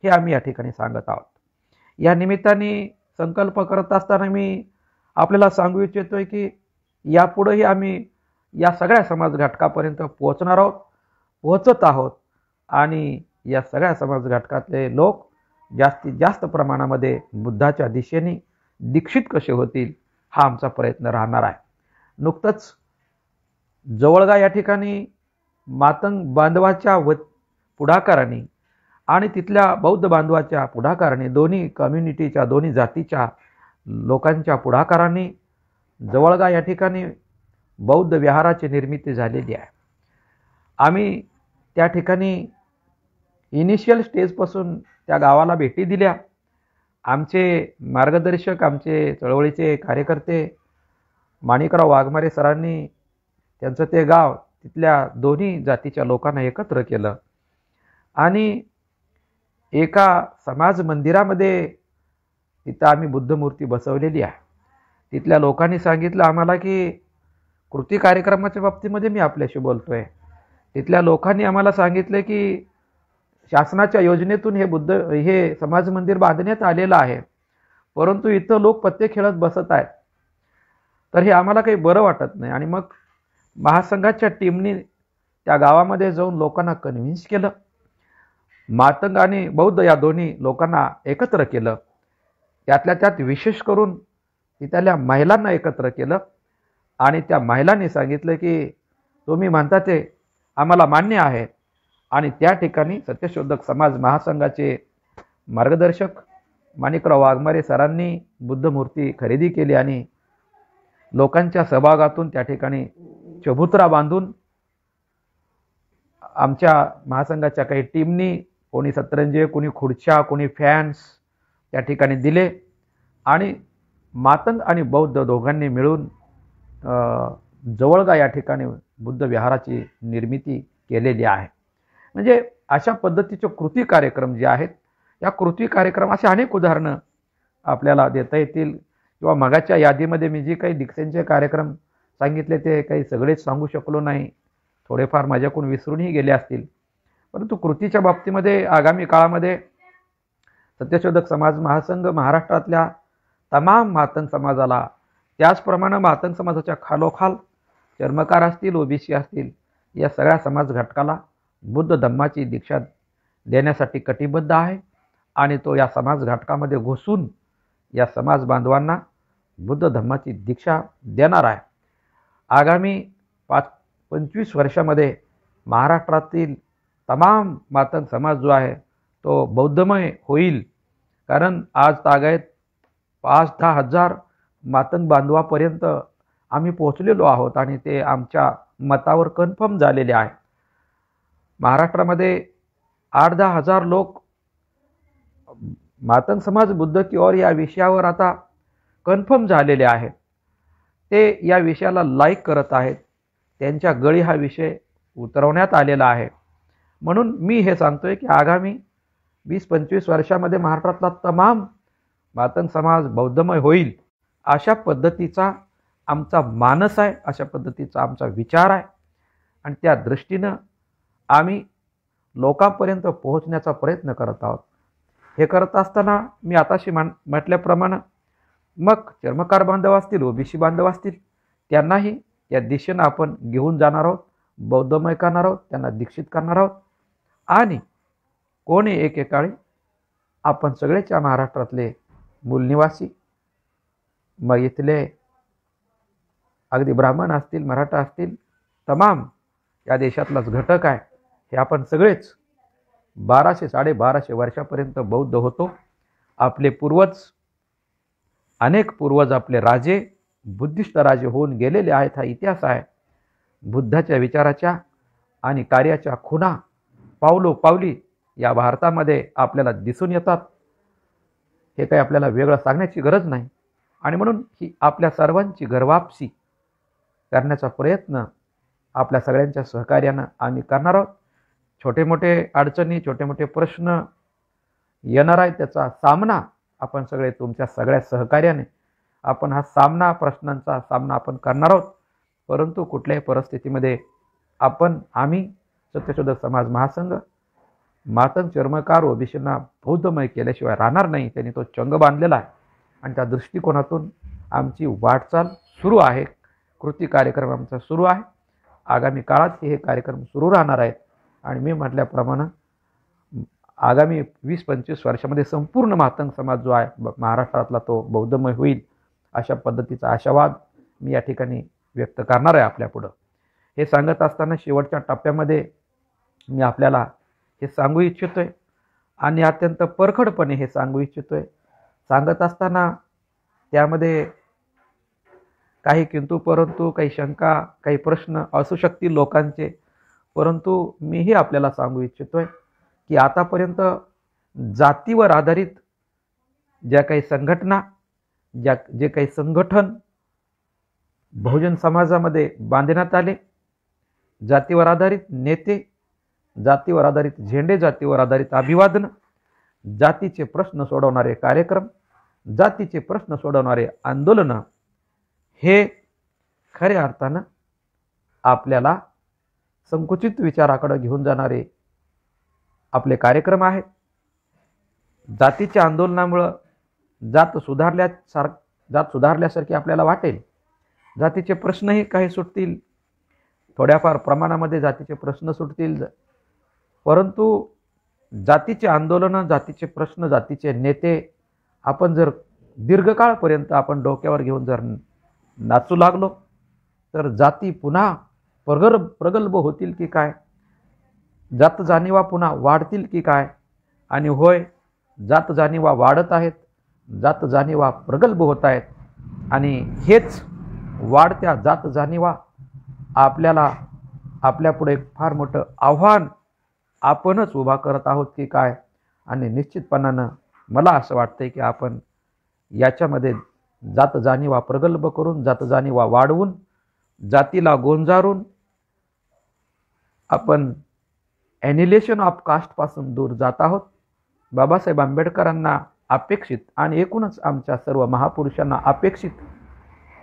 हे आम्ही या ठिकाणी सांगत आहोत या निमित्ताने संकल्प करत असताना मी आपल्याला सांगू आहे की यापुढेही आम्ही या सगळ्या समाज घटकापर्यंत पोहोचणार आहोत पोहोचत आहोत आणि या सगळ्या समाज घटकातले लोक जास्तीत जास्त प्रमाणामध्ये बुद्धाच्या दिशेने दीक्षित कसे होतील हा आमचा प्रयत्न राहणार आहे नुकतंच जवळगा या ठिकाणी मातंग बांधवाच्या वत पुढाकाराने आणि तिथल्या बौद्ध बांधवाच्या पुढाकाराने दोन्ही कम्युनिटीच्या दोन्ही जातीच्या लोकांच्या पुढाकाराने जवळगा या ठिकाणी बौद्ध विहाराची निर्मिती झालेली आहे आम्ही त्या ठिकाणी इनिशियल स्टेजपासून त्या गावाला भेटी दिल्या आमचे मार्गदर्शक आमचे चळवळीचे कार्यकर्ते माणिकराव वाघमारे सरांनी त्यांचं ते गाव तिथल्या दोन्ही जातीच्या लोकांना एकत्र केलं आणि एका समाज मंदिरामध्ये तिथं आम्ही बुद्धमूर्ती बसवलेली आहे तिथल्या लोकांनी सांगितलं आम्हाला की कृती कार्यक्रमाच्या बाबतीमध्ये मी आपल्याशी बोलतो आहे तिथल्या लोकांनी आम्हाला सांगितलं की शासनाच्या योजनेतून हे बुद्ध हे समाज मंदिर बांधण्यात आलेलं आहे परंतु इथं लोक पत्ते खेळत बसत आहेत तर हे आम्हाला काही बरं वाटत नाही आणि मग महासंघाच्या टीमनी त्या गावामध्ये जाऊन लोकांना कन्व्हिन्स केलं मातंग आणि बौद्ध या दोन्ही लोकांना एकत्र केलं त्यातल्या त्यात विशेष करून तिथल्या महिलांना एकत्र केलं आणि त्या महिलांनी सांगितलं की तुम्ही म्हणता ते आम्हाला मान्य आहे आणि त्या ठिकाणी सत्यशोधक समाज महासंघाचे मार्गदर्शक माणिकराव वाघमारे सरांनी बुद्धमूर्ती खरेदी केली आणि लोकांच्या सहभागातून त्या ठिकाणी चबुतरा बांधून आमच्या महासंघाच्या काही टीमनी कोणी सतरंजे कोणी खुर्च्या कोणी फॅन्स त्या ठिकाणी दिले आणि मातंग आणि बौद्ध दोघांनी मिळून जवळगा या ठिकाणी बुद्ध विहाराची निर्मिती केलेली आहे म्हणजे अशा पद्धतीचे कृती कार्यक्रम जे आहेत या कृती कार्यक्रम असे अनेक उदाहरणं आपल्याला देता येतील किंवा मगाच्या यादीमध्ये मी जे काही दीक्षेंचे कार्यक्रम सांगितले ते काही सगळेच सांगू शकलो नाही थोडेफार माझ्याकडून विसरूनही गेले असतील परंतु कृतीच्या बाबतीमध्ये आगामी काळामध्ये सत्यशोधक समाज महासंघ महाराष्ट्रातल्या तमाम मातन समाजाला त्याचप्रमाणे मातन समाजाच्या खालोखाल चर्मकार असतील ओबीसी असतील या सगळ्या समाज घटकाला बुद्ध धम्माची दीक्षा देण्यासाठी कटिबद्ध आहे आणि तो या समाज घटकामध्ये घुसून या समाज बांधवांना बुद्ध धम्माची दीक्षा देणार आहे आगामी पाच पंचवीस वर्षामध्ये महाराष्ट्रातील तमाम मातंग समाज जो आहे तो बौद्धमय होईल कारण आज तागायत पाच दहा हजार मातंग बांधवापर्यंत आम्ही पोचलेलो आहोत आणि ते आमच्या मतावर कन्फर्म झालेले आहे महाराष्ट्रामध्ये आठ दहा हजार लोक मातंग समाज बुद्ध की ओर या विषयावर आता कन्फर्म झालेले आहेत ते या विषयाला लाईक करत आहेत त्यांच्या गळी हा विषय उतरवण्यात आलेला आहे म्हणून मी हे सांगतोय की आगामी वीस पंचवीस वर्षामध्ये महाराष्ट्रातला तमाम मातन समाज बौद्धमय होईल अशा पद्धतीचा आमचा मानस आहे अशा पद्धतीचा आमचा विचार आहे आणि त्या दृष्टीनं आम्ही लोकांपर्यंत पोहोचण्याचा प्रयत्न करत आहोत हे करत असताना मी आताशी मान म्हटल्याप्रमाणे मग चर्मकार बांधव असतील ओबीसी बांधव असतील त्यांनाही या दिशेनं आपण घेऊन जाणार आहोत बौद्धमय करणार आहोत त्यांना दीक्षित करणार आहोत आणि कोणी एकेकाळी आपण सगळेच्या महाराष्ट्रातले मूलनिवासी मग इथले अगदी ब्राह्मण असतील मराठा असतील तमाम या देशातलाच घटक आहे हे आपण सगळेच बाराशे साडेबाराशे वर्षापर्यंत बौद्ध होतो आपले पूर्वज अनेक पूर्वज आपले राजे बुद्धिस्ट राजे होऊन गेलेले आहेत हा इतिहास आहे बुद्धाच्या विचाराच्या आणि कार्याच्या खुना पावलो पावली या भारतामध्ये आपल्याला दिसून येतात हे काही आपल्याला वेगळं सांगण्याची गरज नाही आणि म्हणून ही आपल्या सर्वांची घरवापसी करण्याचा प्रयत्न आपल्या सगळ्यांच्या सहकार्यानं आम्ही करणार आहोत छोटे मोठे अडचणी छोटे मोठे प्रश्न येणार आहे त्याचा सामना आपण सगळे तुमच्या सगळ्या सहकार्याने आपण हा सामना प्रश्नांचा सामना आपण करणार आहोत परंतु कुठल्याही परिस्थितीमध्ये आपण आम्ही सत्यशोधक समाज महासंघ मातंग चर्मकारो विषयांना बौद्धमय केल्याशिवाय राहणार नाही त्यांनी तो चंग बांधलेला आहे आणि त्या दृष्टिकोनातून आमची वाटचाल सुरू आहे कृती कार्यक्रम आमचा सुरू आहे आगामी काळात हे कार्यक्रम सुरू राहणार आहेत आणि मी म्हटल्याप्रमाणे आगामी वीस पंचवीस वर्षामध्ये संपूर्ण मातंग समाज जो आहे महाराष्ट्रातला तो बौद्धमय होईल अशा पद्धतीचा आशावाद मी या ठिकाणी व्यक्त करणार आहे आपल्यापुढं हे सांगत असताना शेवटच्या टप्प्यामध्ये मी आपल्याला हे सांगू इच्छितो आहे आणि अत्यंत परखडपणे हे सांगू इच्छितो आहे सांगत असताना त्यामध्ये काही किंतु परंतु काही शंका काही प्रश्न असू शकतील लोकांचे परंतु मीही आपल्याला सांगू इच्छितो आहे की आतापर्यंत जातीवर आधारित ज्या काही संघटना ज्या जे काही संघटन बहुजन समाजामध्ये बांधण्यात आले जातीवर आधारित नेते जातीवर आधारित झेंडे जातीवर आधारित अभिवादन जातीचे प्रश्न सोडवणारे कार्यक्रम जातीचे प्रश्न सोडवणारे आंदोलनं हे खऱ्या अर्थानं आपल्याला संकुचित विचाराकडे घेऊन जाणारे आपले कार्यक्रम आहेत जातीच्या आंदोलनामुळं जात सुधारल्यासार जात सुधारल्यासारखी आपल्याला वाटेल जातीचे प्रश्नही काही सुटतील थोड्याफार प्रमाणामध्ये जातीचे प्रश्न सुटतील परंतु जातीचे आंदोलनं जातीचे प्रश्न जातीचे नेते आपण जर दीर्घकाळपर्यंत आपण डोक्यावर घेऊन जर नाचू लागलो तर जाती पुन्हा प्रगर प्रगल्भ होतील की काय जात जाणीवा पुन्हा वाढतील की काय आणि होय जात जाणीवा वाढत आहेत जात जाणीवा प्रगल्भ होत आहेत आणि हेच वाढत्या जात जाणीवा आपल्याला आपल्यापुढे फार मोठं आव्हान आपणच उभा करत आहोत की काय आणि निश्चितपणानं मला असं वाटतं की आपण याच्यामध्ये जात जाणीवा प्रगल्भ करून जात जाणीवा वाढवून जातीला गोंजारून आपण ॲनिलेशन ऑफ कास्टपासून दूर जात आहोत बाबासाहेब आंबेडकरांना अपेक्षित आणि एकूणच आमच्या सर्व महापुरुषांना अपेक्षित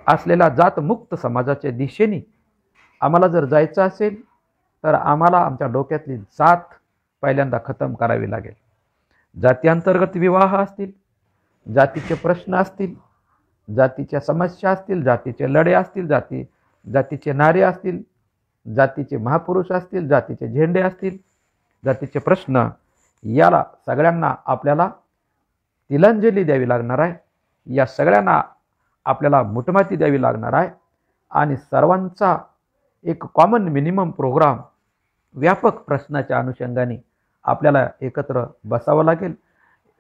असलेल्या जातमुक्त समाजाच्या दिशेने आम्हाला जर जायचं असेल तर आम्हाला आमच्या डोक्यातली जात पहिल्यांदा खतम करावी लागेल जातीअंतर्गत विवाह असतील जातीचे प्रश्न असतील जातीच्या समस्या असतील जातीचे लढे असतील जाती जातीचे नारे असतील जातीचे महापुरुष असतील जातीचे झेंडे असतील जातीचे प्रश्न याला सगळ्यांना आपल्याला तिलांजली द्यावी लागणार आहे या सगळ्यांना आपल्याला मुठमाती द्यावी लागणार आहे आणि सर्वांचा एक कॉमन मिनिमम प्रोग्राम व्यापक प्रश्नाच्या अनुषंगाने आपल्याला एकत्र बसावं लागेल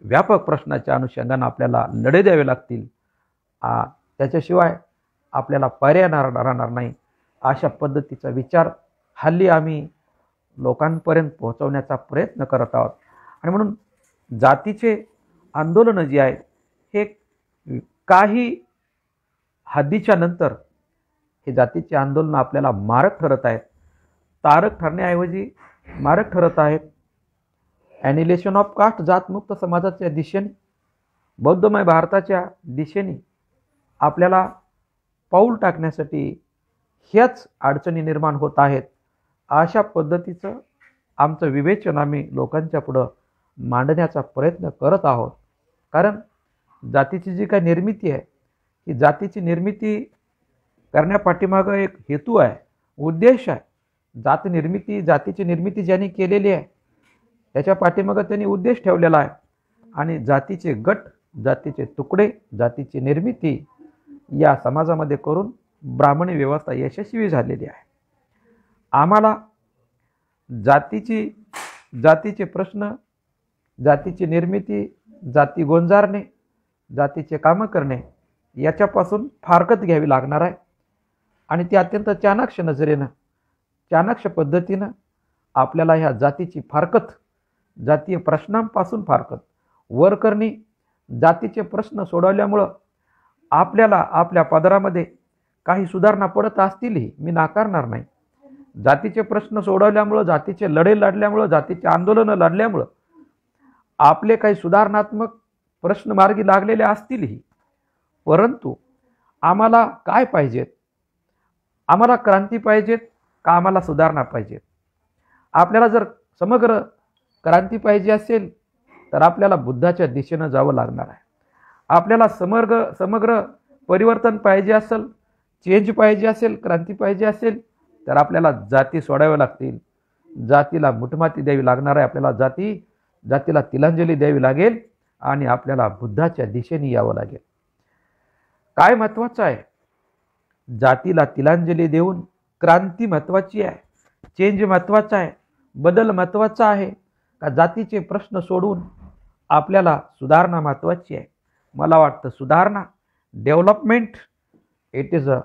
व्यापक प्रश्नाच्या अनुषंगाने आपल्याला लढे द्यावे लागतील त्याच्याशिवाय आपल्याला पर्याय राहणार नाही अशा पद्धतीचा विचार हल्ली आम्ही लोकांपर्यंत पोहोचवण्याचा प्रयत्न करत आहोत आणि म्हणून जातीचे आंदोलनं जी आहेत हे काही हद्दीच्या नंतर हे जातीचे आंदोलनं आपल्याला मारक ठरत आहेत तारक ठरण्याऐवजी मारक ठरत आहेत ॲनिलेशन ऑफ कास्ट जातमुक्त समाजाच्या दिशेने बौद्धमय भारताच्या दिशेने आपल्याला पाऊल टाकण्यासाठी ह्याच अडचणी निर्माण होत आहेत अशा पद्धतीचं आमचं विवेचन आम्ही लोकांच्या पुढं मांडण्याचा प्रयत्न करत आहोत कारण जातीची जी काही निर्मिती आहे ही जातीची निर्मिती करण्यापाठीमागं एक हेतू आहे उद्देश आहे जात निर्मिती जातीची निर्मिती ज्यांनी केलेली आहे त्याच्या पाठीमागं त्यांनी उद्देश ठेवलेला आहे आणि जातीचे गट जातीचे तुकडे जातीची निर्मिती या समाजामध्ये करून ब्राह्मणी व्यवस्था यशस्वी झालेली आहे आम्हाला जातीची जातीचे प्रश्न जातीची निर्मिती जाती गोंजारणे जातीचे कामं करणे याच्यापासून फारकत घ्यावी लागणार आहे आणि ती अत्यंत चाणाक्ष नजरेनं चाणक्ष पद्धतीनं आपल्याला ह्या जातीची फारकत जातीय प्रश्नांपासून फारकत वरकरणी जातीचे प्रश्न सोडवल्यामुळं आपल्याला आपल्या पदरामध्ये काही सुधारणा पडत असतीलही मी नाकारणार नाही जातीचे प्रश्न सोडवल्यामुळं जातीचे लढे लढल्यामुळं जातीचे आंदोलनं लढल्यामुळं आपले काही सुधारणात्मक प्रश्न मार्गी लागलेले असतीलही परंतु आम्हाला काय पाहिजेत आम्हाला क्रांती पाहिजेत कामाला सुधारणा पाहिजे आपल्याला जर समग्र क्रांती पाहिजे असेल तर आपल्याला बुद्धाच्या दिशेनं जावं लागणार आहे आपल्याला समग्र समग्र परिवर्तन पाहिजे असेल चेंज पाहिजे असेल क्रांती पाहिजे असेल तर आपल्याला जाती सोडाव्या लागतील जातीला मुठमाती द्यावी लागणार आहे आपल्याला जाती जातीला तिलांजली द्यावी लागेल आणि आपल्याला बुद्धाच्या दिशेने यावं लागेल काय महत्त्वाचं आहे जातीला तिलांजली देऊन क्रांती महत्त्वाची आहे चेंज महत्त्वाचा आहे बदल महत्त्वाचा आहे का जातीचे प्रश्न सोडून आपल्याला सुधारणा महत्त्वाची आहे मला वाटतं सुधारणा development it is a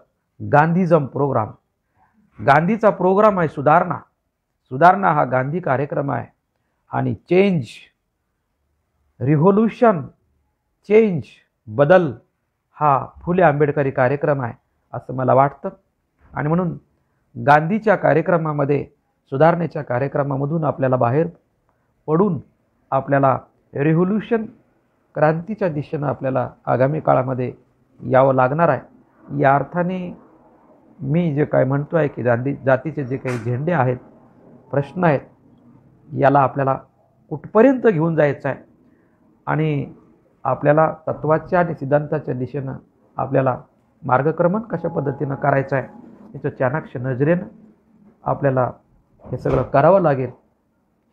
Gandhism programme गांधीचा प्रोग्राम आहे सुधारणा सुधारणा हा गांधी कार्यक्रम आहे आणि चेंज रिव्होल्युशन चेंज बदल हा फुले आंबेडकरी कार्यक्रम आहे असं मला वाटतं आणि म्हणून गांधीच्या कार्यक्रमामध्ये सुधारणेच्या कार्यक्रमामधून आपल्याला बाहेर पडून आपल्याला रेव्होल्युशन क्रांतीच्या दिशेनं आपल्याला आगामी काळामध्ये यावं लागणार आहे या अर्थाने मी जे काय म्हणतो आहे की गांधी जातीचे जे काही झेंडे आहेत प्रश्न आहेत याला आपल्याला कुठपर्यंत घेऊन जायचं आहे आणि आपल्याला तत्वाच्या आणि सिद्धांताच्या दिशेनं आपल्याला मार्गक्रमण कशा पद्धतीनं करायचं आहे याचं चाणाक्ष नजरेनं आपल्याला हे सगळं करावं लागेल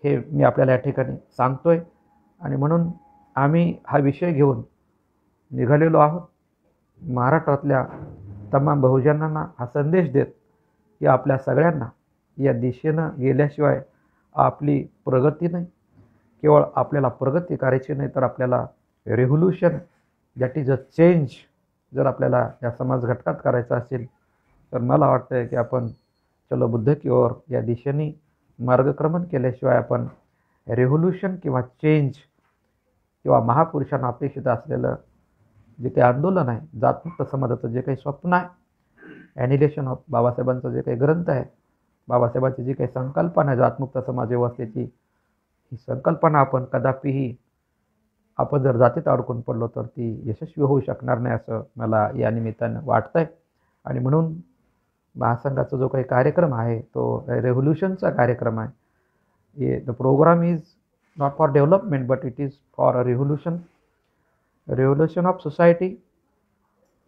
हे मी आपल्याला या ठिकाणी सांगतो आहे आणि म्हणून आम्ही हा विषय घेऊन निघालेलो आहोत महाराष्ट्रातल्या तमाम बहुजनांना हा संदेश देत की आपल्या सगळ्यांना या दिशेनं गेल्याशिवाय आपली प्रगती नाही केवळ आपल्याला प्रगती करायची नाही तर आपल्याला revolution that is a change जर आपल्याला या समाज घटकात करायचा असेल तर मला वाटतं आहे की आपण चलो बुद्ध की ओर या दिशेने मार्गक्रमण केल्याशिवाय आपण रेव्होल्युशन किंवा चेंज किंवा महापुरुषांना अपेक्षित असलेलं जे काही आंदोलन आहे जातमुक्त समाजाचं जे काही स्वप्न आहे ॲनिलेशन ऑफ बाबासाहेबांचं जे काही ग्रंथ आहे बाबासाहेबांची जी काही संकल्पना आहे जातमुक्त समाज व्यवस्थेची ही संकल्पना आपण कदापिही आपण जर जातीत अडकून पडलो तर ती यशस्वी होऊ शकणार नाही असं मला या निमित्तानं वाटतं आणि म्हणून महासंघाचा जो काही कार्यक्रम आहे तो रेव्होल्युशनचा कार्यक्रम आहे the programme is not for development but it is for a revolution revolution of society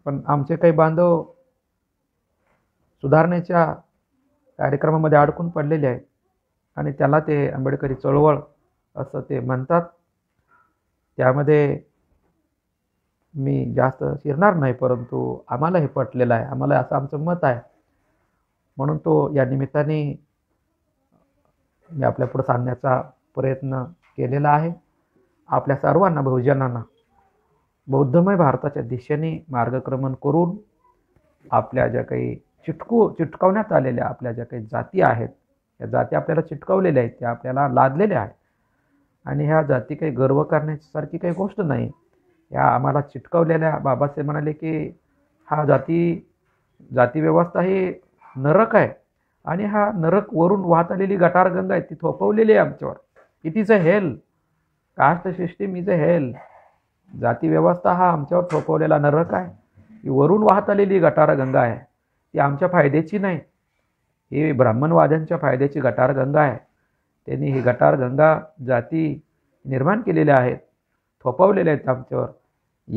पण आमचे काही बांधव सुधारणेच्या कार्यक्रमामध्ये अडकून पडलेले आहेत आणि त्याला ते आंबेडकरी चळवळ असं ते म्हणतात त्यामध्ये मी जास्त शिरणार नाही परंतु आम्हाला हे पटलेलं आहे आम्हाला असं आमचं मत आहे म्हणून तो या निमित्ताने मी आपल्यापुढं सांगण्याचा प्रयत्न केलेला आहे आपल्या सर्वांना बहुजनांना बौद्धमय भारताच्या दिशेने मार्गक्रमण करून आपल्या ज्या काही चिटकू चिटकवण्यात आलेल्या आपल्या ज्या काही जाती आहेत त्या जाती आपल्याला चिटकवलेल्या आहेत त्या आपल्याला लादलेल्या आहेत आणि ह्या जाती काही गर्व करण्यासारखी काही गोष्ट नाही या आम्हाला चिटकवलेल्या बाबासाहेब म्हणाले की हा जाती जाती व्यवस्था ही नरक आहे आणि हा नरक वरून वाहत आलेली गटारगंगा आहे ती थोपवलेली आहे आमच्यावर इट तिचं hell caste system is a hell जाती व्यवस्था हा आमच्यावर थोपवलेला नरक आहे ही वरून वाहत आलेली गटारगंगा आहे ती आमच्या फायद्याची नाही ही ब्राह्मणवाद्यांच्या फायद्याची गटारगंगा आहे त्यांनी ही गटारगंगा जाती निर्माण केलेल्या आहेत थोपवलेल्या आहेत आमच्यावर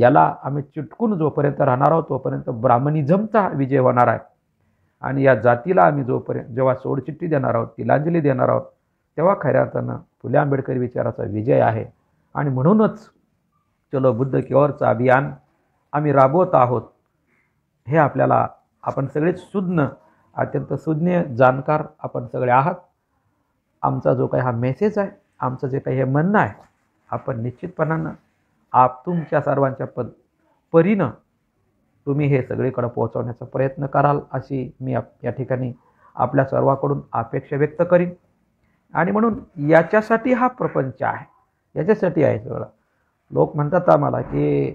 याला आम्ही चिटकून जोपर्यंत राहणार आहोत तोपर्यंत ब्राह्मणिझमचा विजय होणार आहे आणि या जातीला आम्ही जोपर्यंत जेव्हा सोडचिठ्ठी देणार आहोत तिलांजली देणार आहोत तेव्हा खऱ्या अर्थानं फुले आंबेडकरी विचाराचा विजय आहे आणि म्हणूनच चलो बुद्ध किओरचं अभियान आम्ही राबवत आहोत हे आपल्याला आपण सगळेच सुज्ञ अत्यंत सुज्ञ जाणकार आपण सगळे आहात आमचा जो काही हा मेसेज आहे आमचं जे काही हे म्हणणं आहे आपण निश्चितपणानं आप तुमच्या सर्वांच्या पद परीनं तुम्ही हे सगळीकडे पोहोचवण्याचा प्रयत्न कराल अशी मी या ठिकाणी आपल्या सर्वाकडून अपेक्षा व्यक्त करीन आणि म्हणून याच्यासाठी हा प्रपंच आहे याच्यासाठी आहे सगळं लोक म्हणतात आम्हाला की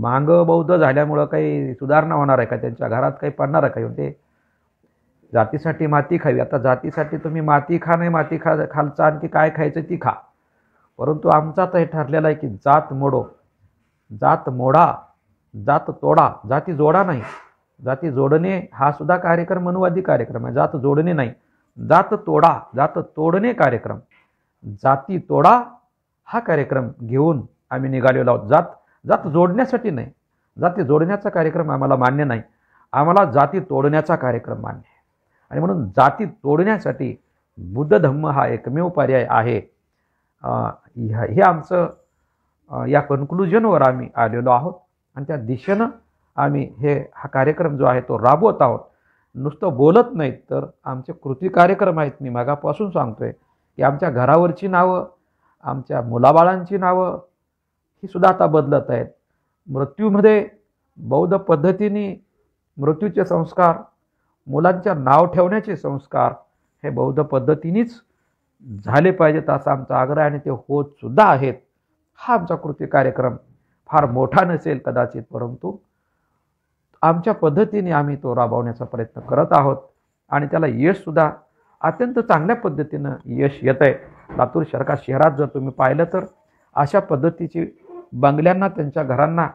मांग बौद्ध झाल्यामुळं काही सुधारणा होणार आहे का त्यांच्या घरात काही पडणार आहे का म्हणजे जातीसाठी माती खावी आता जातीसाठी तुम्ही माती खा नाही माती खा खालचा आणखी काय खायचं ती खा परंतु आमचा तर हे ठरलेलं आहे की जात मोडो जात मोडा जात तोडा जाती जोडा नाही जाती जोडणे हा सुद्धा कार्यक्रम अनुवादी कार्यक्रम आहे जात जोडणे नाही जात तोडा जात तोडणे कार्यक्रम जाती तोडा हा कार्यक्रम घेऊन आम्ही निघालेलो आहोत जात जात जोडण्यासाठी नाही जाती जोडण्याचा कार्यक्रम आम्हाला मान्य नाही आम्हाला जाती तोडण्याचा कार्यक्रम मान्य आहे आणि म्हणून जाती तोडण्यासाठी बुद्ध धम्म हा एकमेव पर्याय आहे हे आमचं या कन्क्लुजनवर आम्ही आलेलो आहोत आणि त्या दिशेनं आम्ही हे हा कार्यक्रम जो आहे तो राबवत आहोत नुसतं बोलत नाहीत तर आमचे कृती कार्यक्रम आहेत मी मागापासून सांगतो आहे की आमच्या घरावरची नावं आमच्या मुलाबाळांची नावं ही सुद्धा आता बदलत आहेत मृत्यूमध्ये बौद्ध पद्धतीने मृत्यूचे संस्कार मुलांच्या नाव ठेवण्याचे संस्कार हे बौद्ध पद्धतीनेच झाले पाहिजेत असा आमचा आग्रह आणि ते होत सुद्धा आहेत हा आमचा कृती कार्यक्रम फार मोठा नसेल कदाचित परंतु आमच्या पद्धतीने आम्ही तो राबवण्याचा प्रयत्न करत आहोत आणि त्याला यशसुद्धा अत्यंत चांगल्या पद्धतीनं यश येत आहे लातूर शरका शहरात जर तुम्ही पाहिलं तर अशा पद्धतीची बंगल्यांना त्यांच्या घरांना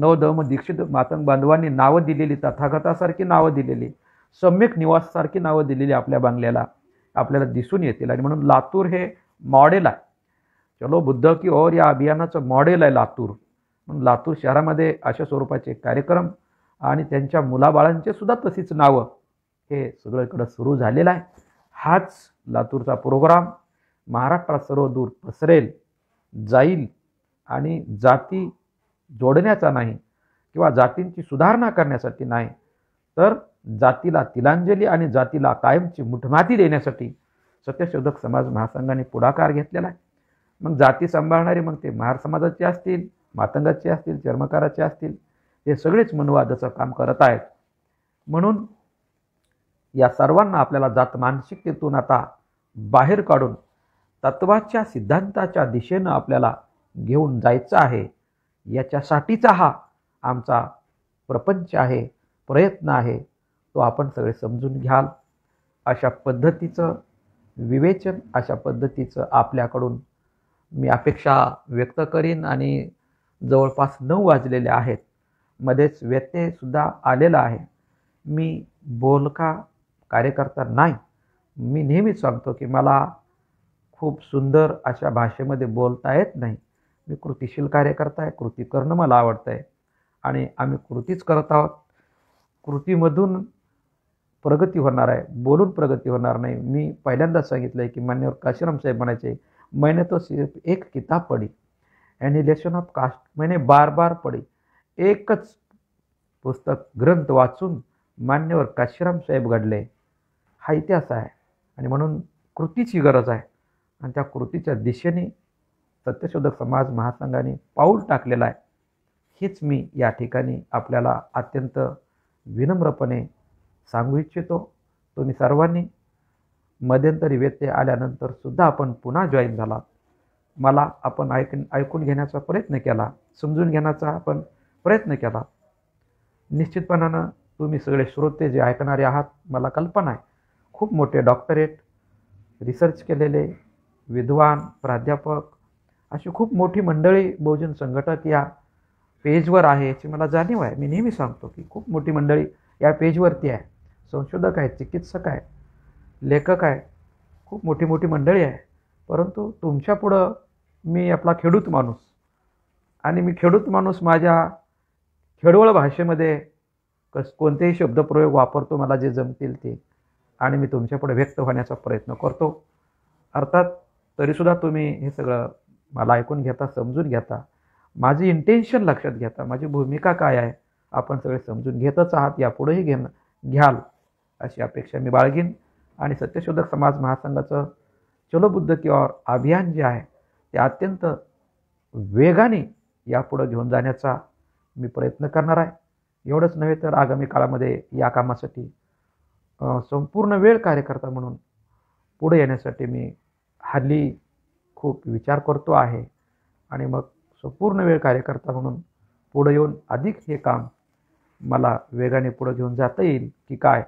नवदम दीक्षित मातंग बांधवांनी नावं दिलेली तथागतासारखी नावं दिलेली सम्यक निवाससारखी नावं दिलेली आपल्या बंगल्याला आपल्याला दिसून येतील आणि म्हणून लातूर हे मॉडेल आहे चलो बुद्ध की ओर या अभियानाचं मॉडेल आहे लातूर म्हणून लातूर शहरामध्ये अशा स्वरूपाचे कार्यक्रम आणि त्यांच्या मुलाबाळांचे सुद्धा तशीच नावं हे सगळीकडं सुरू झालेलं आहे हाच लातूरचा प्रोग्राम महाराष्ट्रात सर्व दूर पसरेल जाईल आणि जाती जोडण्याचा नाही किंवा जातींची सुधारणा करण्यासाठी नाही तर जातीला तिलांजली आणि जातीला कायमची मुठमाती देण्यासाठी सत्यशोधक समाज महासंघाने पुढाकार घेतलेला आहे मग जाती सांभाळणारे मग ते महार समाजाचे असतील मातंगाचे असतील चर्मकाराचे असतील हे सगळेच मनवादाचं काम करत आहेत म्हणून या सर्वांना आपल्याला जात मानसिकतेतून आता बाहेर काढून तत्वाच्या सिद्धांताच्या दिशेनं आपल्याला घेऊन जायचं आहे याच्यासाठीचा हा आमचा प्रपंच आहे प्रयत्न आहे तो आपण सगळे समजून घ्याल अशा पद्धतीचं विवेचन अशा पद्धतीचं आपल्याकडून मी अपेक्षा व्यक्त करीन आणि जवळपास नऊ वाजलेले आहेत मध्येच व्यत्ययसुद्धा आलेला आहे मी बोलका कार्यकर्ता नाही मी नेहमीच सांगतो की मला खूप सुंदर अशा भाषेमध्ये बोलता येत नाही मी कृतिशील कार्यकर्ता आहे कृती करणं मला आवडतं आहे आणि आम्ही कृतीच करत आहोत कृतीमधून प्रगती होणार आहे बोलून प्रगती होणार नाही मी पहिल्यांदाच सांगितलं आहे की मान्यवर काशीराम साहेब म्हणायचे मैने तो सिर्फ एक किताब पडी ॲनिलेशन ऑफ कास्ट मैंने बार बार पडे एकच पुस्तक ग्रंथ वाचून मान्यवर काशीराम साहेब घडले हा इतिहास आहे आणि म्हणून कृतीची गरज आहे आणि त्या कृतीच्या दिशेने सत्यशोधक समाज महासंघाने पाऊल टाकलेला आहे हेच मी या ठिकाणी आपल्याला अत्यंत विनम्रपणे सांगू इच्छितो तुम्ही सर्वांनी मध्यंतरी व्यत्यय सुद्धा आपण पुन्हा जॉईन झाला मला आपण ऐक ऐकून घेण्याचा प्रयत्न केला समजून घेण्याचा आपण प्रयत्न केला निश्चितपणानं तुम्ही सगळे श्रोते जे ऐकणारे आहात मला कल्पना आहे खूप मोठे डॉक्टरेट रिसर्च केलेले विद्वान प्राध्यापक अशी खूप मोठी मंडळी बहुजन संघटक या पेजवर आहे याची मला जाणीव आहे मी नेहमी सांगतो की खूप मोठी मंडळी या पेजवरती आहे संशोधक आहेत चिकित्सक आहे लेखक आहे खूप मोठी मोठी मंडळी आहे परंतु तुमच्यापुढं मी आपला खेडूत माणूस आणि मी खेडूत माणूस माझ्या खेडवळ भाषेमध्ये कस कोणतेही शब्दप्रयोग वापरतो मला जे जमतील ते आणि मी तुमच्यापुढे व्यक्त होण्याचा प्रयत्न करतो अर्थात तरीसुद्धा तुम्ही हे सगळं मला ऐकून घेता समजून घेता माझी इंटेन्शन लक्षात घेता माझी भूमिका काय आहे आपण सगळे समजून घेतच आहात यापुढेही घेणं घ्याल अशी अपेक्षा मी बाळगीन आणि सत्यशोधक समाज महासंघाचं चलोबुद्ध किंवा अभियान जे आहे ते अत्यंत वेगाने यापुढं घेऊन जाण्याचा मी प्रयत्न करणार आहे एवढंच नव्हे तर आगामी काळामध्ये या कामासाठी संपूर्ण वेळ कार्यकर्ता म्हणून पुढे येण्यासाठी मी हल्ली खूप विचार करतो आहे आणि मग संपूर्ण वेळ कार्यकर्ता म्हणून पुढं येऊन अधिक हे काम मला वेगाने पुढं घेऊन जाता येईल की काय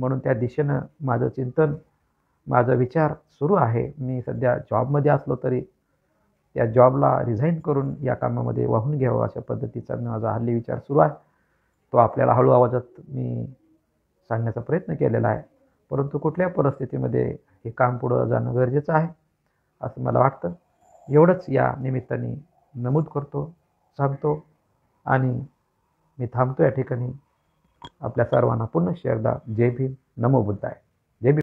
म्हणून त्या दिशेनं माझं चिंतन माझा विचार सुरू आहे मी सध्या जॉबमध्ये असलो तरी या जॉबला रिझाईन करून या कामामध्ये वाहून घ्यावं अशा पद्धतीचा मी माझा हल्ली विचार सुरू आहे तो आपल्याला हळू आवाजात मी सांगण्याचा प्रयत्न केलेला आहे परंतु कुठल्या परिस्थितीमध्ये हे काम पुढं जाणं गरजेचं आहे असं मला वाटतं एवढंच या निमित्ताने नमूद करतो सांगतो आणि मी थांबतो या ठिकाणी आपल्या सर्वांना पुन्हा एकदा जय भीम नमो बुद्धाय जय भीम